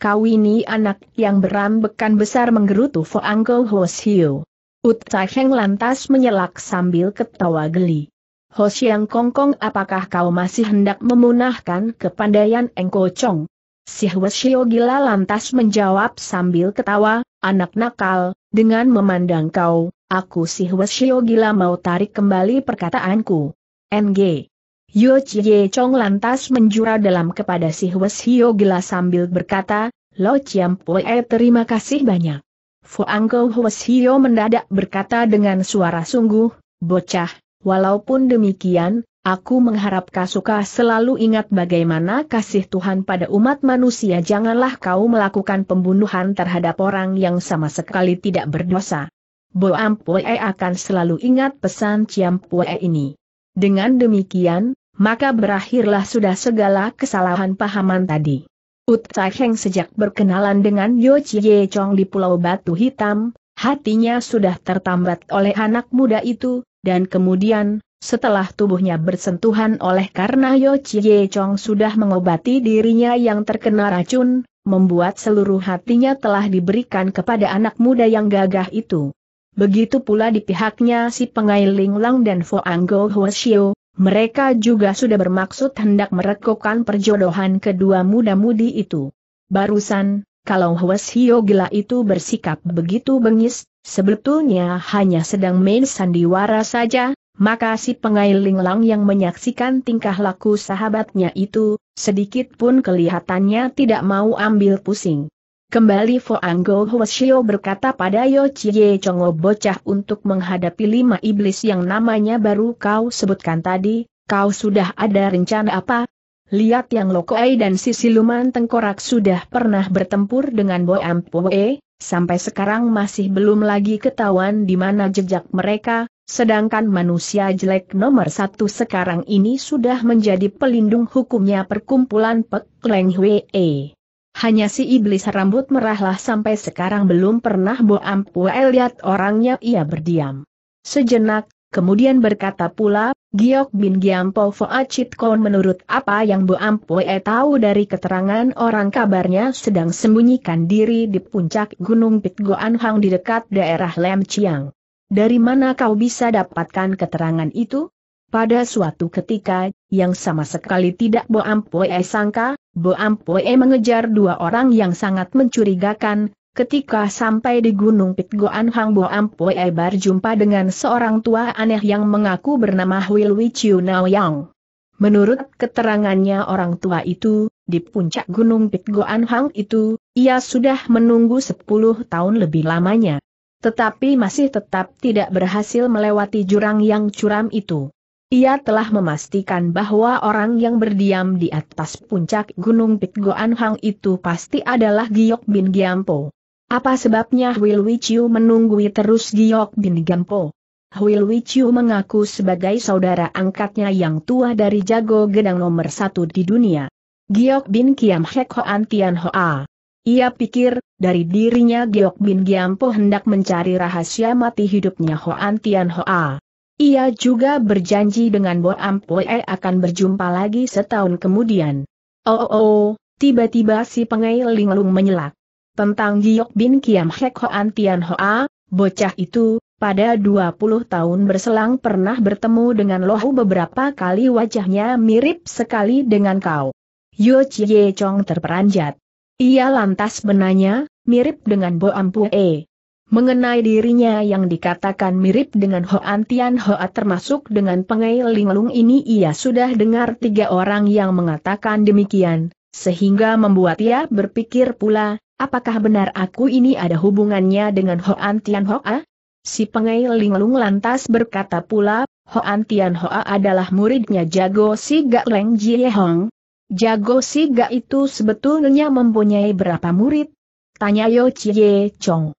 Kau ini anak yang berambekan besar menggerutu Foang Ko Hosio. Ut Heng lantas menyelak sambil ketawa geli. Kong Kongkong apakah kau masih hendak memunahkan kepandaian Engko Chong? Si Shio gila lantas menjawab sambil ketawa, anak nakal, dengan memandang kau, aku si Shio gila mau tarik kembali perkataanku. NG. Yo Chie Chong lantas menjura dalam kepada si Hwes Hio Gila sambil berkata, Lo Chiam Pue terima kasih banyak. Fu Fuangko Hwes Hio mendadak berkata dengan suara sungguh, Bocah, walaupun demikian, Aku mengharap Kasuka selalu ingat bagaimana kasih Tuhan pada umat manusia janganlah kau melakukan pembunuhan terhadap orang yang sama sekali tidak berdosa. Boam Pue akan selalu ingat pesan Ciam Pue ini. Dengan demikian, maka berakhirlah sudah segala kesalahan pahaman tadi. Ut Heng sejak berkenalan dengan Yo Chie Chong di Pulau Batu Hitam, hatinya sudah tertambat oleh anak muda itu, dan kemudian, setelah tubuhnya bersentuhan oleh karena Yo Chie Chong sudah mengobati dirinya yang terkena racun, membuat seluruh hatinya telah diberikan kepada anak muda yang gagah itu. Begitu pula di pihaknya si pengailing Lang dan Fo Anggo Huo Xiu, mereka juga sudah bermaksud hendak merekokkan perjodohan kedua muda-mudi itu. Barusan, kalau Hwes Hio Gila itu bersikap begitu bengis, sebetulnya hanya sedang main sandiwara saja, maka si pengailing lang yang menyaksikan tingkah laku sahabatnya itu, sedikit pun kelihatannya tidak mau ambil pusing. Kembali Fuang Go Huashio berkata pada Yo Chie Chongo bocah untuk menghadapi lima iblis yang namanya baru kau sebutkan tadi, kau sudah ada rencana apa? Lihat yang Lokoei dan si siluman tengkorak sudah pernah bertempur dengan Bo Ampoe, sampai sekarang masih belum lagi ketahuan di mana jejak mereka, Sedangkan manusia jelek nomor satu sekarang ini sudah menjadi pelindung hukumnya perkumpulan Pek Leng Hwee. Hanya si iblis rambut merahlah sampai sekarang belum pernah Boam Puel lihat orangnya ia berdiam. Sejenak, kemudian berkata pula, Giok bin Giampo Foacit Kon menurut apa yang Boam Puel tahu dari keterangan orang kabarnya sedang sembunyikan diri di puncak Gunung Goan Hang di dekat daerah Lem Chiang. Dari mana kau bisa dapatkan keterangan itu? Pada suatu ketika, yang sama sekali tidak Bo Ampoe sangka, Bo Ampoe mengejar dua orang yang sangat mencurigakan, Ketika sampai di Gunung Pitgoan Hang Bo Ampoe berjumpa dengan seorang tua aneh yang mengaku bernama Huil Wichiu Yang. Menurut keterangannya orang tua itu, di puncak Gunung Pitgoan Hang itu, ia sudah menunggu 10 tahun lebih lamanya. Tetapi masih tetap tidak berhasil melewati jurang yang curam itu. Ia telah memastikan bahwa orang yang berdiam di atas puncak Gunung Pitgoan Hang itu pasti adalah Giok Bin Giampo. Apa sebabnya Will Wichiu menunggui terus Giok Bin Giampo? Will Wichiu mengaku sebagai saudara angkatnya yang tua dari jago gedang nomor satu di dunia. Giok Bin Kiam Hek Hoan Tian Hoa. Ia pikir, dari dirinya Giok Bin Giampo hendak mencari rahasia mati hidupnya Hoan Tian Hoa. Ia juga berjanji dengan Bo Ampue akan berjumpa lagi setahun kemudian. Oh oh oh, tiba-tiba si pengai linglung menyelak. Tentang Giok Bin Kiam Hek Hoan Tian Hoa, bocah itu, pada 20 tahun berselang pernah bertemu dengan Lohu beberapa kali wajahnya mirip sekali dengan kau. Yo Chie Chong terperanjat. Ia lantas menanya, mirip dengan Bo Ampue. Mengenai dirinya yang dikatakan mirip dengan Ho Tian Hoa termasuk dengan Pengai Linglung ini ia sudah dengar tiga orang yang mengatakan demikian, sehingga membuat ia berpikir pula, apakah benar aku ini ada hubungannya dengan Ho Tian Hoa? Si Pengai Linglung lantas berkata pula, Ho Tian Hoa adalah muridnya Jago Si Gak Leng Jie Hong. Jago Si Gak itu sebetulnya mempunyai berapa murid? Tanya Yo Chie Chong.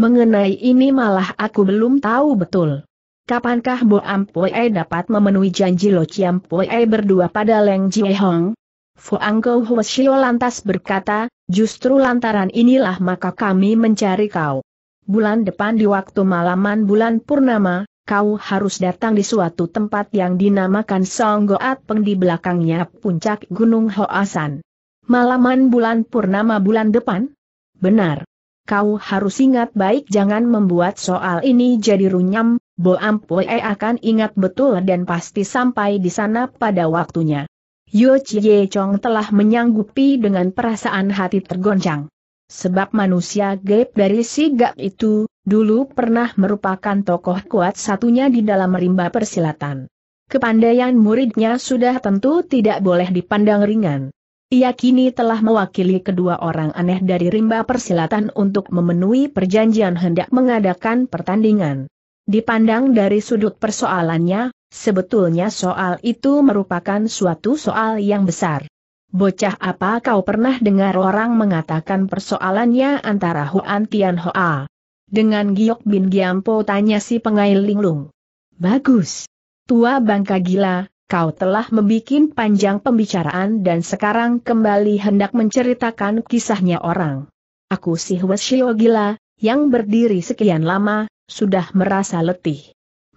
Mengenai ini malah aku belum tahu betul. Kapankah Bo Ampue dapat memenuhi janji Lo Chiam Pue berdua pada Leng Jie Hong? Fuang Kau Huashio lantas berkata, justru lantaran inilah maka kami mencari kau. Bulan depan di waktu malaman bulan purnama, kau harus datang di suatu tempat yang dinamakan Songgoat Peng di belakangnya puncak Gunung Hoasan. Malaman bulan purnama bulan depan? Benar kau harus ingat baik jangan membuat soal ini jadi runyam, Bo Ampue akan ingat betul dan pasti sampai di sana pada waktunya. Yo Chie Chong telah menyanggupi dengan perasaan hati tergoncang. Sebab manusia gaib dari si gap itu, dulu pernah merupakan tokoh kuat satunya di dalam rimba persilatan. Kepandaian muridnya sudah tentu tidak boleh dipandang ringan. Ia kini telah mewakili kedua orang aneh dari rimba persilatan untuk memenuhi perjanjian hendak mengadakan pertandingan. Dipandang dari sudut persoalannya, sebetulnya soal itu merupakan suatu soal yang besar. Bocah apa kau pernah dengar orang mengatakan persoalannya antara Huan Tian Hoa? Dengan Giok Bin Giampo tanya si pengail linglung. Bagus. Tua bangka gila, Kau telah membuat panjang pembicaraan dan sekarang kembali hendak menceritakan kisahnya orang. Aku si Wesio gila, yang berdiri sekian lama, sudah merasa letih.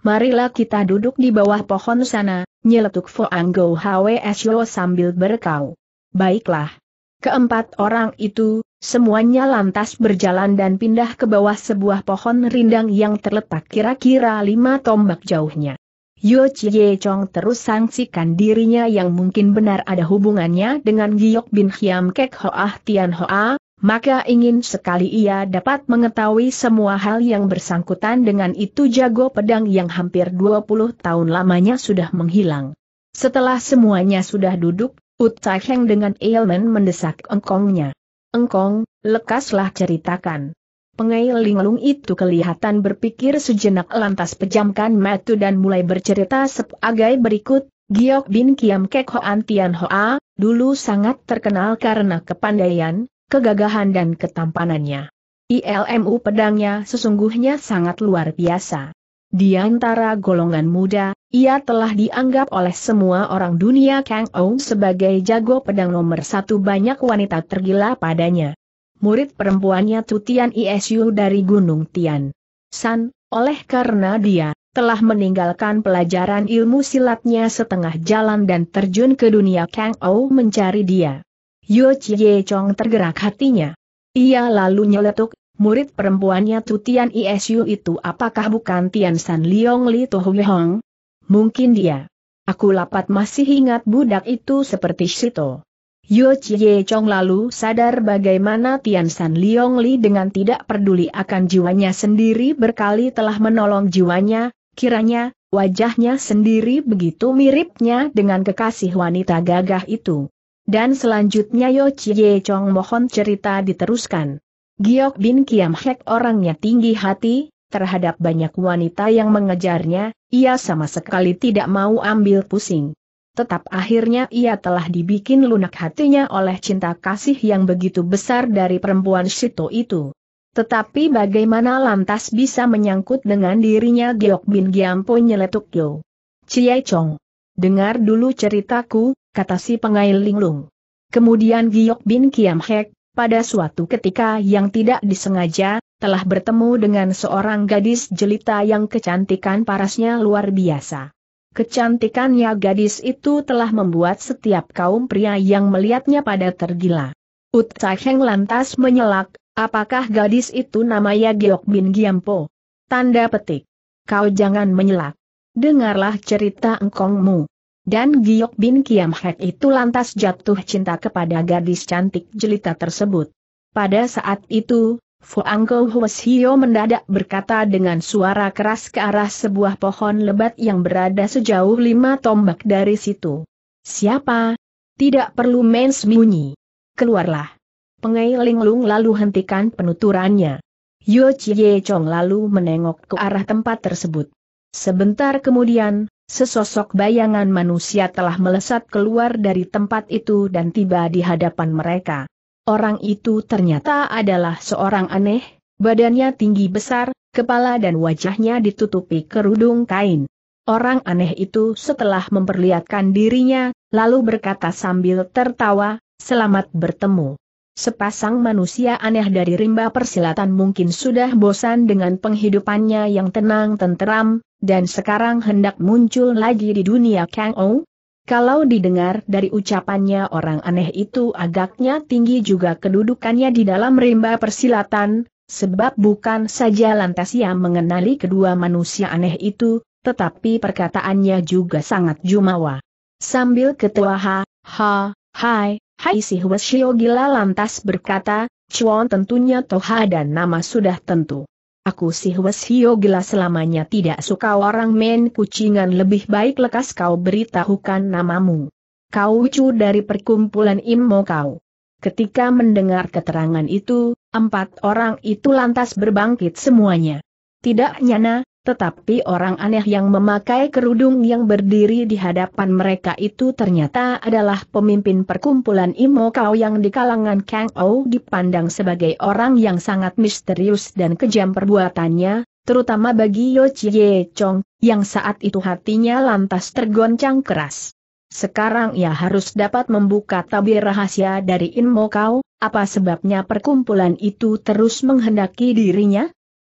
Marilah kita duduk di bawah pohon sana, nyeletuk Foang Go Hwesio sambil berkau. Baiklah. Keempat orang itu, semuanya lantas berjalan dan pindah ke bawah sebuah pohon rindang yang terletak kira-kira lima tombak jauhnya. Yo Chie Chong terus sangsikan dirinya yang mungkin benar ada hubungannya dengan Giyok bin Hiam Kek Hoah Tian Hoa, maka ingin sekali ia dapat mengetahui semua hal yang bersangkutan dengan itu jago pedang yang hampir 20 tahun lamanya sudah menghilang. Setelah semuanya sudah duduk, Utsai Heng dengan ailment mendesak engkongnya. Engkong, lekaslah ceritakan. Pengail linglung itu kelihatan berpikir sejenak lantas pejamkan mata dan mulai bercerita sebagai berikut, Giok Bin Kiam Kek Hoan Tian Hoa, dulu sangat terkenal karena kepandaian, kegagahan dan ketampanannya. ILMU pedangnya sesungguhnya sangat luar biasa. Di antara golongan muda, ia telah dianggap oleh semua orang dunia Kang Ou sebagai jago pedang nomor satu banyak wanita tergila padanya murid perempuannya Tutian Isu dari Gunung Tian. San, oleh karena dia telah meninggalkan pelajaran ilmu silatnya setengah jalan dan terjun ke dunia Kang Ou mencari dia. Yo Chie Chong tergerak hatinya. Ia lalu nyeletuk, murid perempuannya Tutian Isu itu apakah bukan Tian San Liong Li Tohui Hong? Mungkin dia. Aku lapat masih ingat budak itu seperti Shito. Yo Chie Chong lalu sadar bagaimana Tian San Liong Li dengan tidak peduli akan jiwanya sendiri berkali telah menolong jiwanya, kiranya, wajahnya sendiri begitu miripnya dengan kekasih wanita gagah itu. Dan selanjutnya Yo Chie Chong mohon cerita diteruskan. Giok Bin Kiam Hek orangnya tinggi hati, terhadap banyak wanita yang mengejarnya, ia sama sekali tidak mau ambil pusing tetap akhirnya ia telah dibikin lunak hatinya oleh cinta kasih yang begitu besar dari perempuan Sito itu. Tetapi bagaimana lantas bisa menyangkut dengan dirinya Giok Bin Giampo nyeletuk Yo. Cie Chong. Dengar dulu ceritaku, kata si pengail linglung. Kemudian Giok Bin Kiam Hek, pada suatu ketika yang tidak disengaja, telah bertemu dengan seorang gadis jelita yang kecantikan parasnya luar biasa. Kecantikannya gadis itu telah membuat setiap kaum pria yang melihatnya pada tergila. Utsai Heng lantas menyelak, apakah gadis itu namanya Geok Bin Giampo? Tanda petik. Kau jangan menyelak. Dengarlah cerita engkongmu. Dan Giok Bin Kiam Hek itu lantas jatuh cinta kepada gadis cantik jelita tersebut. Pada saat itu, Fuangko Huashio mendadak berkata dengan suara keras ke arah sebuah pohon lebat yang berada sejauh lima tombak dari situ. Siapa? Tidak perlu main sembunyi. Keluarlah. Pengei Lung lalu hentikan penuturannya. Yo Chie Chong lalu menengok ke arah tempat tersebut. Sebentar kemudian, Sesosok bayangan manusia telah melesat keluar dari tempat itu dan tiba di hadapan mereka. Orang itu ternyata adalah seorang aneh, badannya tinggi besar, kepala dan wajahnya ditutupi kerudung kain. Orang aneh itu setelah memperlihatkan dirinya, lalu berkata sambil tertawa, selamat bertemu. Sepasang manusia aneh dari rimba persilatan mungkin sudah bosan dengan penghidupannya yang tenang tenteram, dan sekarang hendak muncul lagi di dunia Kang Ong, kalau didengar dari ucapannya orang aneh itu agaknya tinggi juga kedudukannya di dalam rimba persilatan, sebab bukan saja lantas ia mengenali kedua manusia aneh itu, tetapi perkataannya juga sangat jumawa. Sambil ketua ha, ha, hai, hai si Hwasyo gila lantas berkata, Chuan tentunya Toha dan nama sudah tentu. Aku si Hio gila selamanya tidak suka orang main kucingan lebih baik lekas kau beritahukan namamu. Kau ucu dari perkumpulan Immo kau. Ketika mendengar keterangan itu, empat orang itu lantas berbangkit semuanya. Tidak nyana, tetapi orang aneh yang memakai kerudung yang berdiri di hadapan mereka itu ternyata adalah pemimpin perkumpulan Imo Kau yang di kalangan Kang Ou dipandang sebagai orang yang sangat misterius dan kejam perbuatannya, terutama bagi Yo Chie Chong, yang saat itu hatinya lantas tergoncang keras. Sekarang ia harus dapat membuka tabir rahasia dari Imo Kau, apa sebabnya perkumpulan itu terus menghendaki dirinya?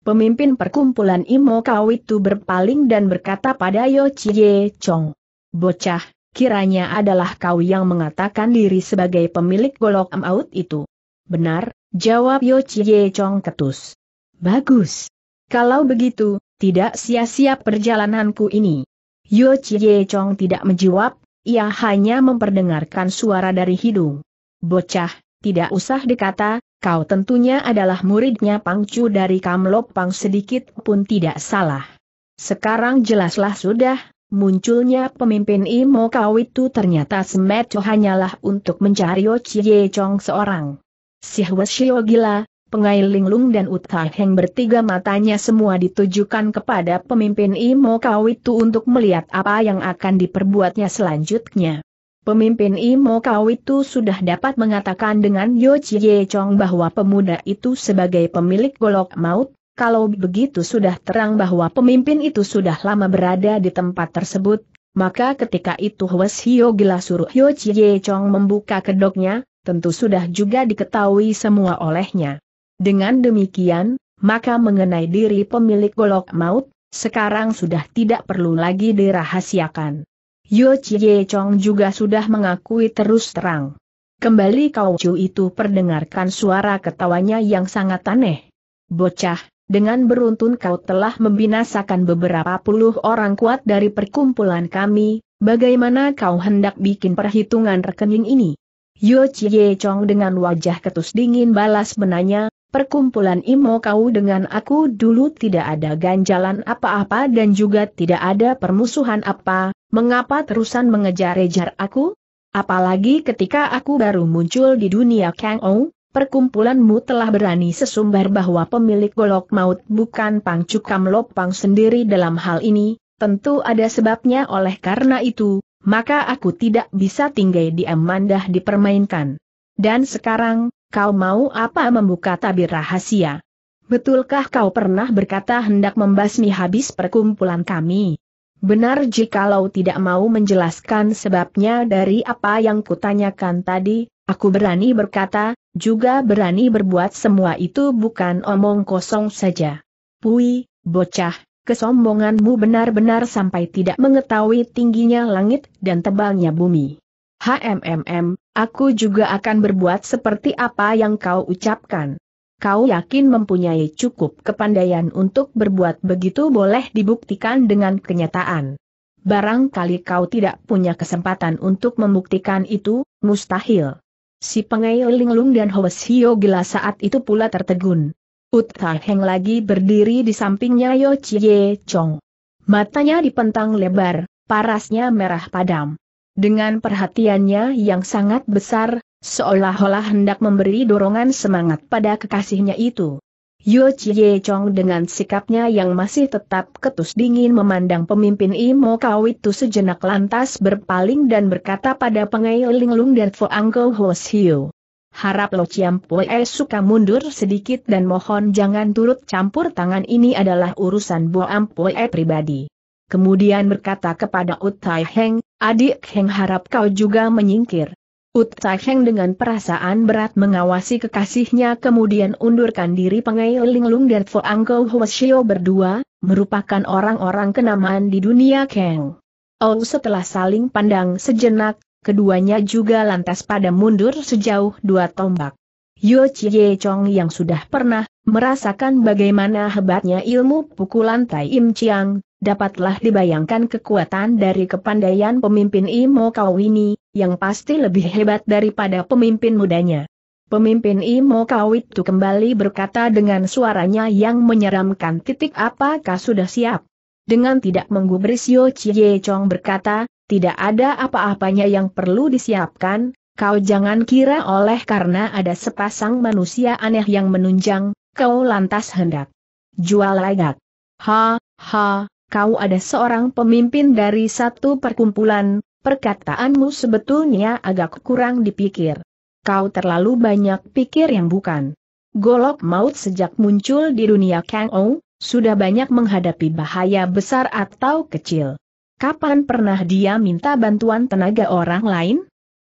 Pemimpin perkumpulan Imo Kau itu berpaling dan berkata pada Yo Chie Chong. Bocah, kiranya adalah kau yang mengatakan diri sebagai pemilik golok emaut itu. Benar, jawab Yo Chie Chong ketus. Bagus. Kalau begitu, tidak sia-sia perjalananku ini. Yo Chie Chong tidak menjawab, ia hanya memperdengarkan suara dari hidung. Bocah, tidak usah dikata, Kau tentunya adalah muridnya Pangcu dari Kamlop Pang sedikit pun tidak salah. Sekarang jelaslah sudah, munculnya pemimpin Imo Kau itu ternyata Semeto hanyalah untuk mencari Ocie Chong seorang. Si Shio gila, Pengai Linglung dan Uta Heng bertiga matanya semua ditujukan kepada pemimpin Imo Kau itu untuk melihat apa yang akan diperbuatnya selanjutnya. Pemimpin Imo Kau itu sudah dapat mengatakan dengan Yo Chie Chong bahwa pemuda itu sebagai pemilik golok maut, kalau begitu sudah terang bahwa pemimpin itu sudah lama berada di tempat tersebut, maka ketika itu Hwes Hyo Gila suruh Yo Chie Chong membuka kedoknya, tentu sudah juga diketahui semua olehnya. Dengan demikian, maka mengenai diri pemilik golok maut, sekarang sudah tidak perlu lagi dirahasiakan. Yo Chie Chong juga sudah mengakui terus terang. Kembali Kau Chu itu perdengarkan suara ketawanya yang sangat aneh. Bocah, dengan beruntun kau telah membinasakan beberapa puluh orang kuat dari perkumpulan kami, bagaimana kau hendak bikin perhitungan rekening ini? Yo Chie Chong dengan wajah ketus dingin balas menanya, perkumpulan Imo kau dengan aku dulu tidak ada ganjalan apa-apa dan juga tidak ada permusuhan apa, Mengapa terusan mengejar-ejar aku? Apalagi ketika aku baru muncul di dunia Kang Ou, perkumpulanmu telah berani sesumbar bahwa pemilik golok maut bukan Pang Cukam Pang sendiri dalam hal ini, tentu ada sebabnya oleh karena itu, maka aku tidak bisa tinggal di mandah dipermainkan. Dan sekarang, kau mau apa membuka tabir rahasia? Betulkah kau pernah berkata hendak membasmi habis perkumpulan kami? Benar jikalau tidak mau menjelaskan sebabnya dari apa yang kutanyakan tadi, aku berani berkata, juga berani berbuat semua itu bukan omong kosong saja. Pui, bocah, kesombonganmu benar-benar sampai tidak mengetahui tingginya langit dan tebalnya bumi. HMMM, aku juga akan berbuat seperti apa yang kau ucapkan kau yakin mempunyai cukup kepandaian untuk berbuat begitu boleh dibuktikan dengan kenyataan. Barangkali kau tidak punya kesempatan untuk membuktikan itu, mustahil. Si pengai linglung dan Hoes Hio gila saat itu pula tertegun. Utha Heng lagi berdiri di sampingnya Yo Chie Chong. Matanya dipentang lebar, parasnya merah padam. Dengan perhatiannya yang sangat besar, Seolah-olah hendak memberi dorongan semangat pada kekasihnya itu. Yo Chie Chong dengan sikapnya yang masih tetap ketus dingin memandang pemimpin Imo Kau itu sejenak lantas berpaling dan berkata pada pengailing Lung dan Foanggo Hos Hiu. Harap Lo Chiam Pue suka mundur sedikit dan mohon jangan turut campur tangan ini adalah urusan Am Pue pribadi. Kemudian berkata kepada Utai Heng, adik Heng harap kau juga menyingkir. Ut dengan perasaan berat mengawasi kekasihnya kemudian undurkan diri Pengai Linglung dan Fo Angko Shio berdua, merupakan orang-orang kenamaan di dunia Kang. Oh setelah saling pandang sejenak, keduanya juga lantas pada mundur sejauh dua tombak. Yo Chie Chong yang sudah pernah merasakan bagaimana hebatnya ilmu pukulan Tai Im Chiang, dapatlah dibayangkan kekuatan dari kepandaian pemimpin Imo Kau ini, yang pasti lebih hebat daripada pemimpin mudanya. Pemimpin Imo Kawit itu kembali berkata dengan suaranya yang menyeramkan titik apakah sudah siap. Dengan tidak menggubris Yo Chie Chong berkata, tidak ada apa-apanya yang perlu disiapkan, kau jangan kira oleh karena ada sepasang manusia aneh yang menunjang, kau lantas hendak jual lagak. Ha, ha, kau ada seorang pemimpin dari satu perkumpulan, Perkataanmu sebetulnya agak kurang dipikir. Kau terlalu banyak pikir yang bukan. Golok maut sejak muncul di dunia Kang Ou, sudah banyak menghadapi bahaya besar atau kecil. Kapan pernah dia minta bantuan tenaga orang lain?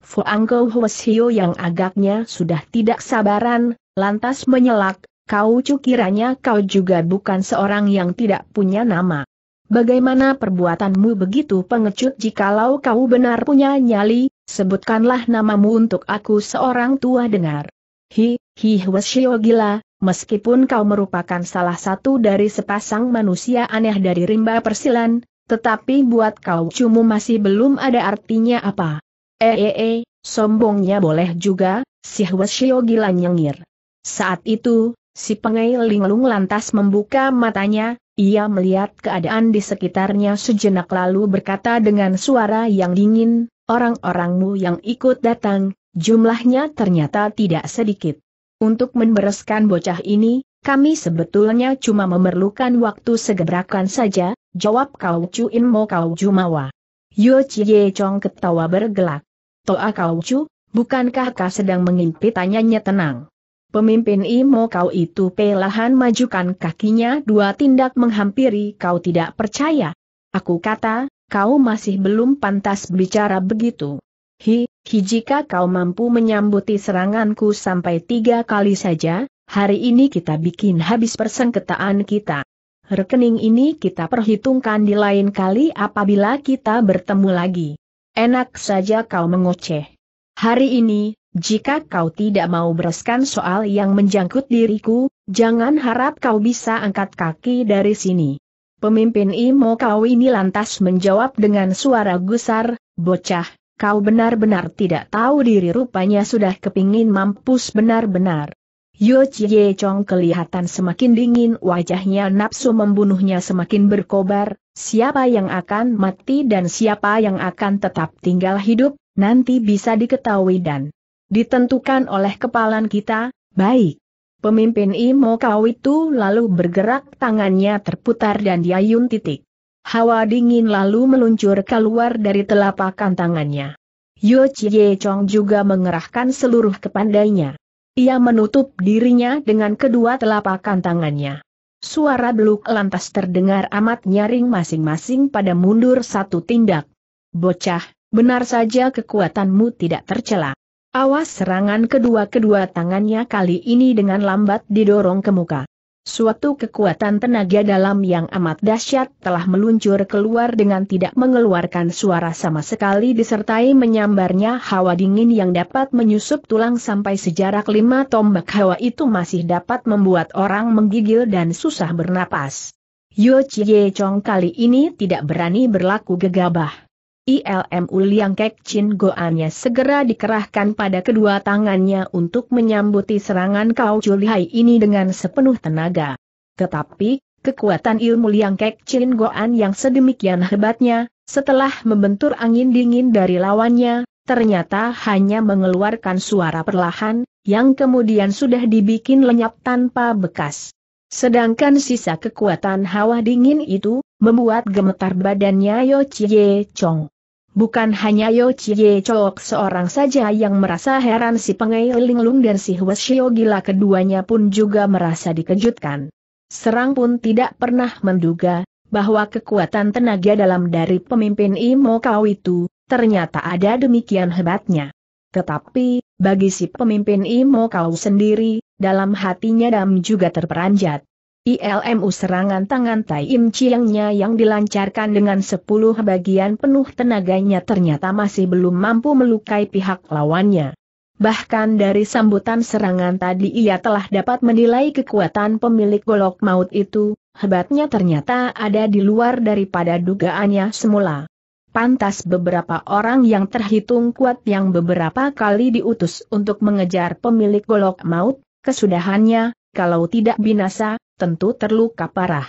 Huo Hwasio yang agaknya sudah tidak sabaran, lantas menyelak, kau cukiranya kau juga bukan seorang yang tidak punya nama. Bagaimana perbuatanmu begitu pengecut jikalau kau benar punya nyali, sebutkanlah namamu untuk aku seorang tua dengar. Hi, hi Hwasyo gila, meskipun kau merupakan salah satu dari sepasang manusia aneh dari rimba persilan, tetapi buat kau cumu masih belum ada artinya apa. Eee, e, e, sombongnya boleh juga, si Hwasyo gila nyengir. Saat itu, Si pengail linglung lantas membuka matanya, ia melihat keadaan di sekitarnya sejenak lalu berkata dengan suara yang dingin, orang-orangmu yang ikut datang, jumlahnya ternyata tidak sedikit. Untuk membereskan bocah ini, kami sebetulnya cuma memerlukan waktu segebrakan saja, jawab Kau cu In Mo Kau Jumawa. Yo Chie Chong ketawa bergelak. Toa Kau Chu, bukankah kau sedang mengimpi tanyanya tenang? Pemimpin Imo kau itu pelahan majukan kakinya dua tindak menghampiri kau tidak percaya. Aku kata, kau masih belum pantas bicara begitu. Hi, hi jika kau mampu menyambuti seranganku sampai tiga kali saja, hari ini kita bikin habis persengketaan kita. Rekening ini kita perhitungkan di lain kali apabila kita bertemu lagi. Enak saja kau mengoceh. Hari ini, jika kau tidak mau bereskan soal yang menjangkut diriku, jangan harap kau bisa angkat kaki dari sini. Pemimpin Imo kau ini lantas menjawab dengan suara gusar, bocah, kau benar-benar tidak tahu diri rupanya sudah kepingin mampus benar-benar. Yo Chie Chong kelihatan semakin dingin wajahnya nafsu membunuhnya semakin berkobar, siapa yang akan mati dan siapa yang akan tetap tinggal hidup, nanti bisa diketahui dan ditentukan oleh kepalan kita, baik. Pemimpin Imo Kau itu lalu bergerak tangannya terputar dan diayun titik. Hawa dingin lalu meluncur keluar dari telapakan tangannya. Yo Chie Chong juga mengerahkan seluruh kepandainya. Ia menutup dirinya dengan kedua telapakan tangannya. Suara beluk lantas terdengar amat nyaring masing-masing pada mundur satu tindak. Bocah, benar saja kekuatanmu tidak tercela. Awas serangan kedua-kedua tangannya kali ini dengan lambat didorong ke muka. Suatu kekuatan tenaga dalam yang amat dahsyat telah meluncur keluar dengan tidak mengeluarkan suara sama sekali disertai menyambarnya hawa dingin yang dapat menyusup tulang sampai sejarak lima tombak hawa itu masih dapat membuat orang menggigil dan susah bernapas. Yo Chie Chong kali ini tidak berani berlaku gegabah. ILM Uliang Kek Chin Goannya segera dikerahkan pada kedua tangannya untuk menyambuti serangan Kau Chulihai ini dengan sepenuh tenaga. Tetapi, kekuatan ilmu Liang Kek Chin Goan yang sedemikian hebatnya, setelah membentur angin dingin dari lawannya, ternyata hanya mengeluarkan suara perlahan, yang kemudian sudah dibikin lenyap tanpa bekas. Sedangkan sisa kekuatan hawa dingin itu, membuat gemetar badannya Yo Chie Chong. Bukan hanya Yo Chie Chok seorang saja yang merasa heran si Pengei Linglung dan si Hwa Gila keduanya pun juga merasa dikejutkan. Serang pun tidak pernah menduga, bahwa kekuatan tenaga dalam dari pemimpin Imo Kau itu, ternyata ada demikian hebatnya. Tetapi, bagi si pemimpin Imo Kau sendiri, dalam hatinya Dam juga terperanjat. ILMU serangan tangan Tai Im Chiangnya yang dilancarkan dengan 10 bagian penuh tenaganya ternyata masih belum mampu melukai pihak lawannya. Bahkan dari sambutan serangan tadi ia telah dapat menilai kekuatan pemilik golok maut itu, hebatnya ternyata ada di luar daripada dugaannya semula. Pantas beberapa orang yang terhitung kuat yang beberapa kali diutus untuk mengejar pemilik golok maut, kesudahannya, kalau tidak binasa, tentu terluka parah.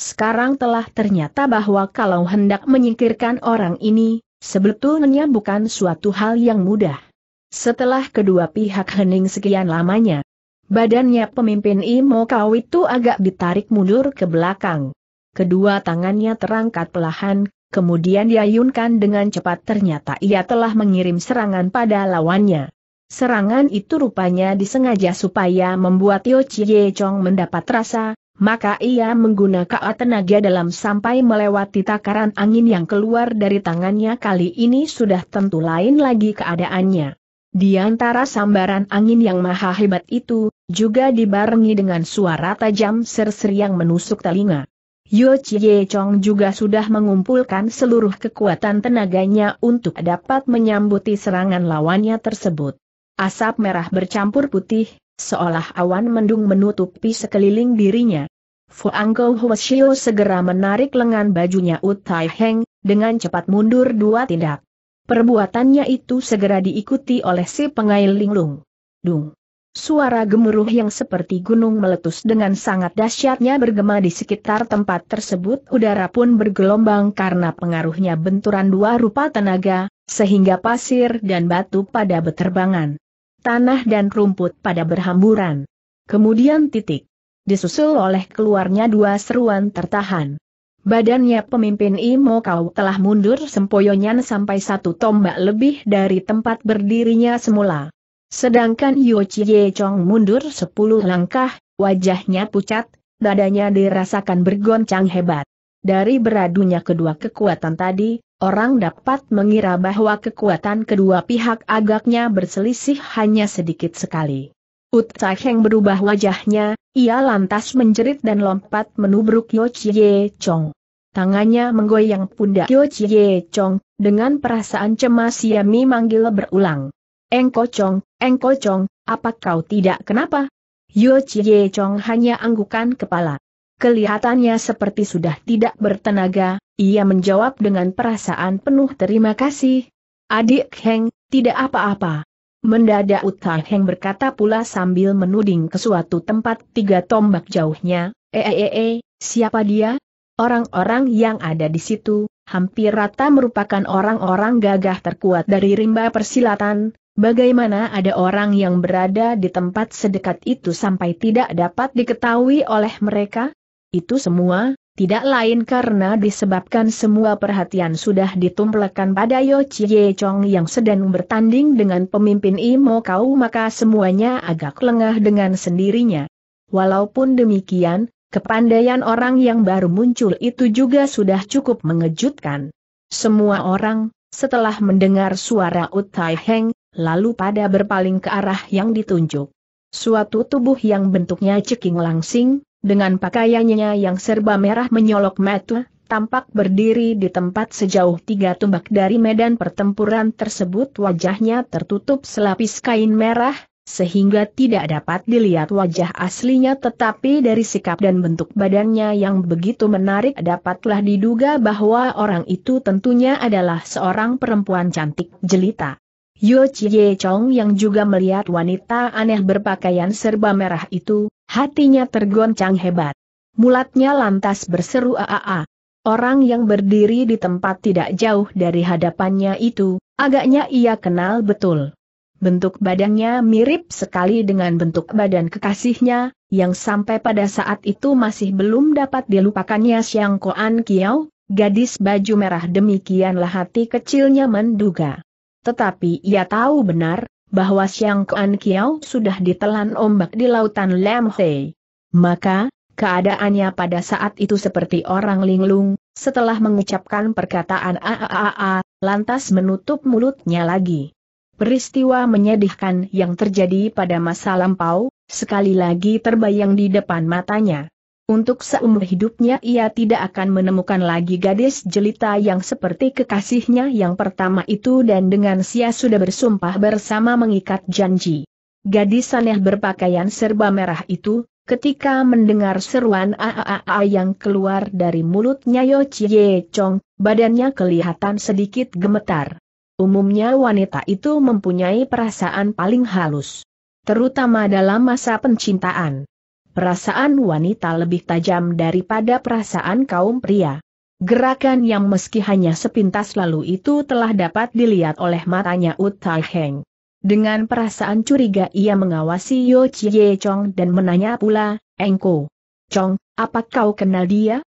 Sekarang telah ternyata bahwa kalau hendak menyingkirkan orang ini, sebetulnya bukan suatu hal yang mudah. Setelah kedua pihak hening sekian lamanya, badannya pemimpin Imo Kau itu agak ditarik mundur ke belakang. Kedua tangannya terangkat pelahan, kemudian diayunkan dengan cepat ternyata ia telah mengirim serangan pada lawannya. Serangan itu rupanya disengaja supaya membuat Tio Chie Chong mendapat rasa, maka ia menggunakan tenaga dalam sampai melewati takaran angin yang keluar dari tangannya kali ini sudah tentu lain lagi keadaannya. Di antara sambaran angin yang maha hebat itu, juga dibarengi dengan suara tajam serseri yang menusuk telinga. Yo Chie Chong juga sudah mengumpulkan seluruh kekuatan tenaganya untuk dapat menyambuti serangan lawannya tersebut. Asap merah bercampur putih, seolah awan mendung menutupi sekeliling dirinya. Huo Huashio segera menarik lengan bajunya Utai Heng, dengan cepat mundur dua tindak. Perbuatannya itu segera diikuti oleh si pengail linglung. Dung. Suara gemuruh yang seperti gunung meletus dengan sangat dahsyatnya bergema di sekitar tempat tersebut udara pun bergelombang karena pengaruhnya benturan dua rupa tenaga, sehingga pasir dan batu pada beterbangan tanah dan rumput pada berhamburan. Kemudian titik. Disusul oleh keluarnya dua seruan tertahan. Badannya pemimpin Imo Kau telah mundur sempoyonyan sampai satu tombak lebih dari tempat berdirinya semula. Sedangkan Yo Chie Chong mundur sepuluh langkah, wajahnya pucat, dadanya dirasakan bergoncang hebat. Dari beradunya kedua kekuatan tadi, orang dapat mengira bahwa kekuatan kedua pihak agaknya berselisih hanya sedikit sekali. Ut Heng berubah wajahnya, ia lantas menjerit dan lompat menubruk Yo Chie Chong. Tangannya menggoyang pundak Yo Chie Chong, dengan perasaan cemas ia memanggil berulang. Engko Chong, Engko Chong, apa kau tidak kenapa? Yo Chie Chong hanya anggukan kepala kelihatannya seperti sudah tidak bertenaga, ia menjawab dengan perasaan penuh terima kasih. Adik Heng, tidak apa-apa. Mendadak Uta Heng berkata pula sambil menuding ke suatu tempat tiga tombak jauhnya, eh, eh, eh, eh, siapa dia? Orang-orang yang ada di situ, hampir rata merupakan orang-orang gagah terkuat dari rimba persilatan, bagaimana ada orang yang berada di tempat sedekat itu sampai tidak dapat diketahui oleh mereka? Itu semua, tidak lain karena disebabkan semua perhatian sudah ditumplekkan pada Yo Chie Chong yang sedang bertanding dengan pemimpin Imo Kau maka semuanya agak lengah dengan sendirinya. Walaupun demikian, kepandaian orang yang baru muncul itu juga sudah cukup mengejutkan. Semua orang, setelah mendengar suara Utai Heng, lalu pada berpaling ke arah yang ditunjuk. Suatu tubuh yang bentuknya ceking langsing, dengan pakaiannya yang serba merah menyolok mata, tampak berdiri di tempat sejauh tiga tumbak dari medan pertempuran tersebut wajahnya tertutup selapis kain merah, sehingga tidak dapat dilihat wajah aslinya tetapi dari sikap dan bentuk badannya yang begitu menarik dapatlah diduga bahwa orang itu tentunya adalah seorang perempuan cantik jelita. Yo Chie Chong yang juga melihat wanita aneh berpakaian serba merah itu, Hatinya tergoncang hebat. Mulatnya lantas berseru aaa. Orang yang berdiri di tempat tidak jauh dari hadapannya itu, agaknya ia kenal betul. Bentuk badannya mirip sekali dengan bentuk badan kekasihnya, yang sampai pada saat itu masih belum dapat dilupakannya Siang Koan Kiao, gadis baju merah demikianlah hati kecilnya menduga. Tetapi ia tahu benar, bahwa siang Kuan Kiao sudah ditelan ombak di lautan Lam Hei. Maka, keadaannya pada saat itu seperti orang linglung, setelah mengucapkan perkataan AAAA, lantas menutup mulutnya lagi. Peristiwa menyedihkan yang terjadi pada masa lampau, sekali lagi terbayang di depan matanya. Untuk seumur hidupnya ia tidak akan menemukan lagi gadis jelita yang seperti kekasihnya yang pertama itu dan dengan sia sudah bersumpah bersama mengikat janji. Gadis aneh berpakaian serba merah itu, ketika mendengar seruan aaaa yang keluar dari mulutnya Yo Chie Chong, badannya kelihatan sedikit gemetar. Umumnya wanita itu mempunyai perasaan paling halus. Terutama dalam masa pencintaan. Perasaan wanita lebih tajam daripada perasaan kaum pria. Gerakan yang meski hanya sepintas lalu itu telah dapat dilihat oleh matanya Uta Heng. Dengan perasaan curiga ia mengawasi Yo Chie Chong dan menanya pula, Engko. Chong, apa kau kenal dia?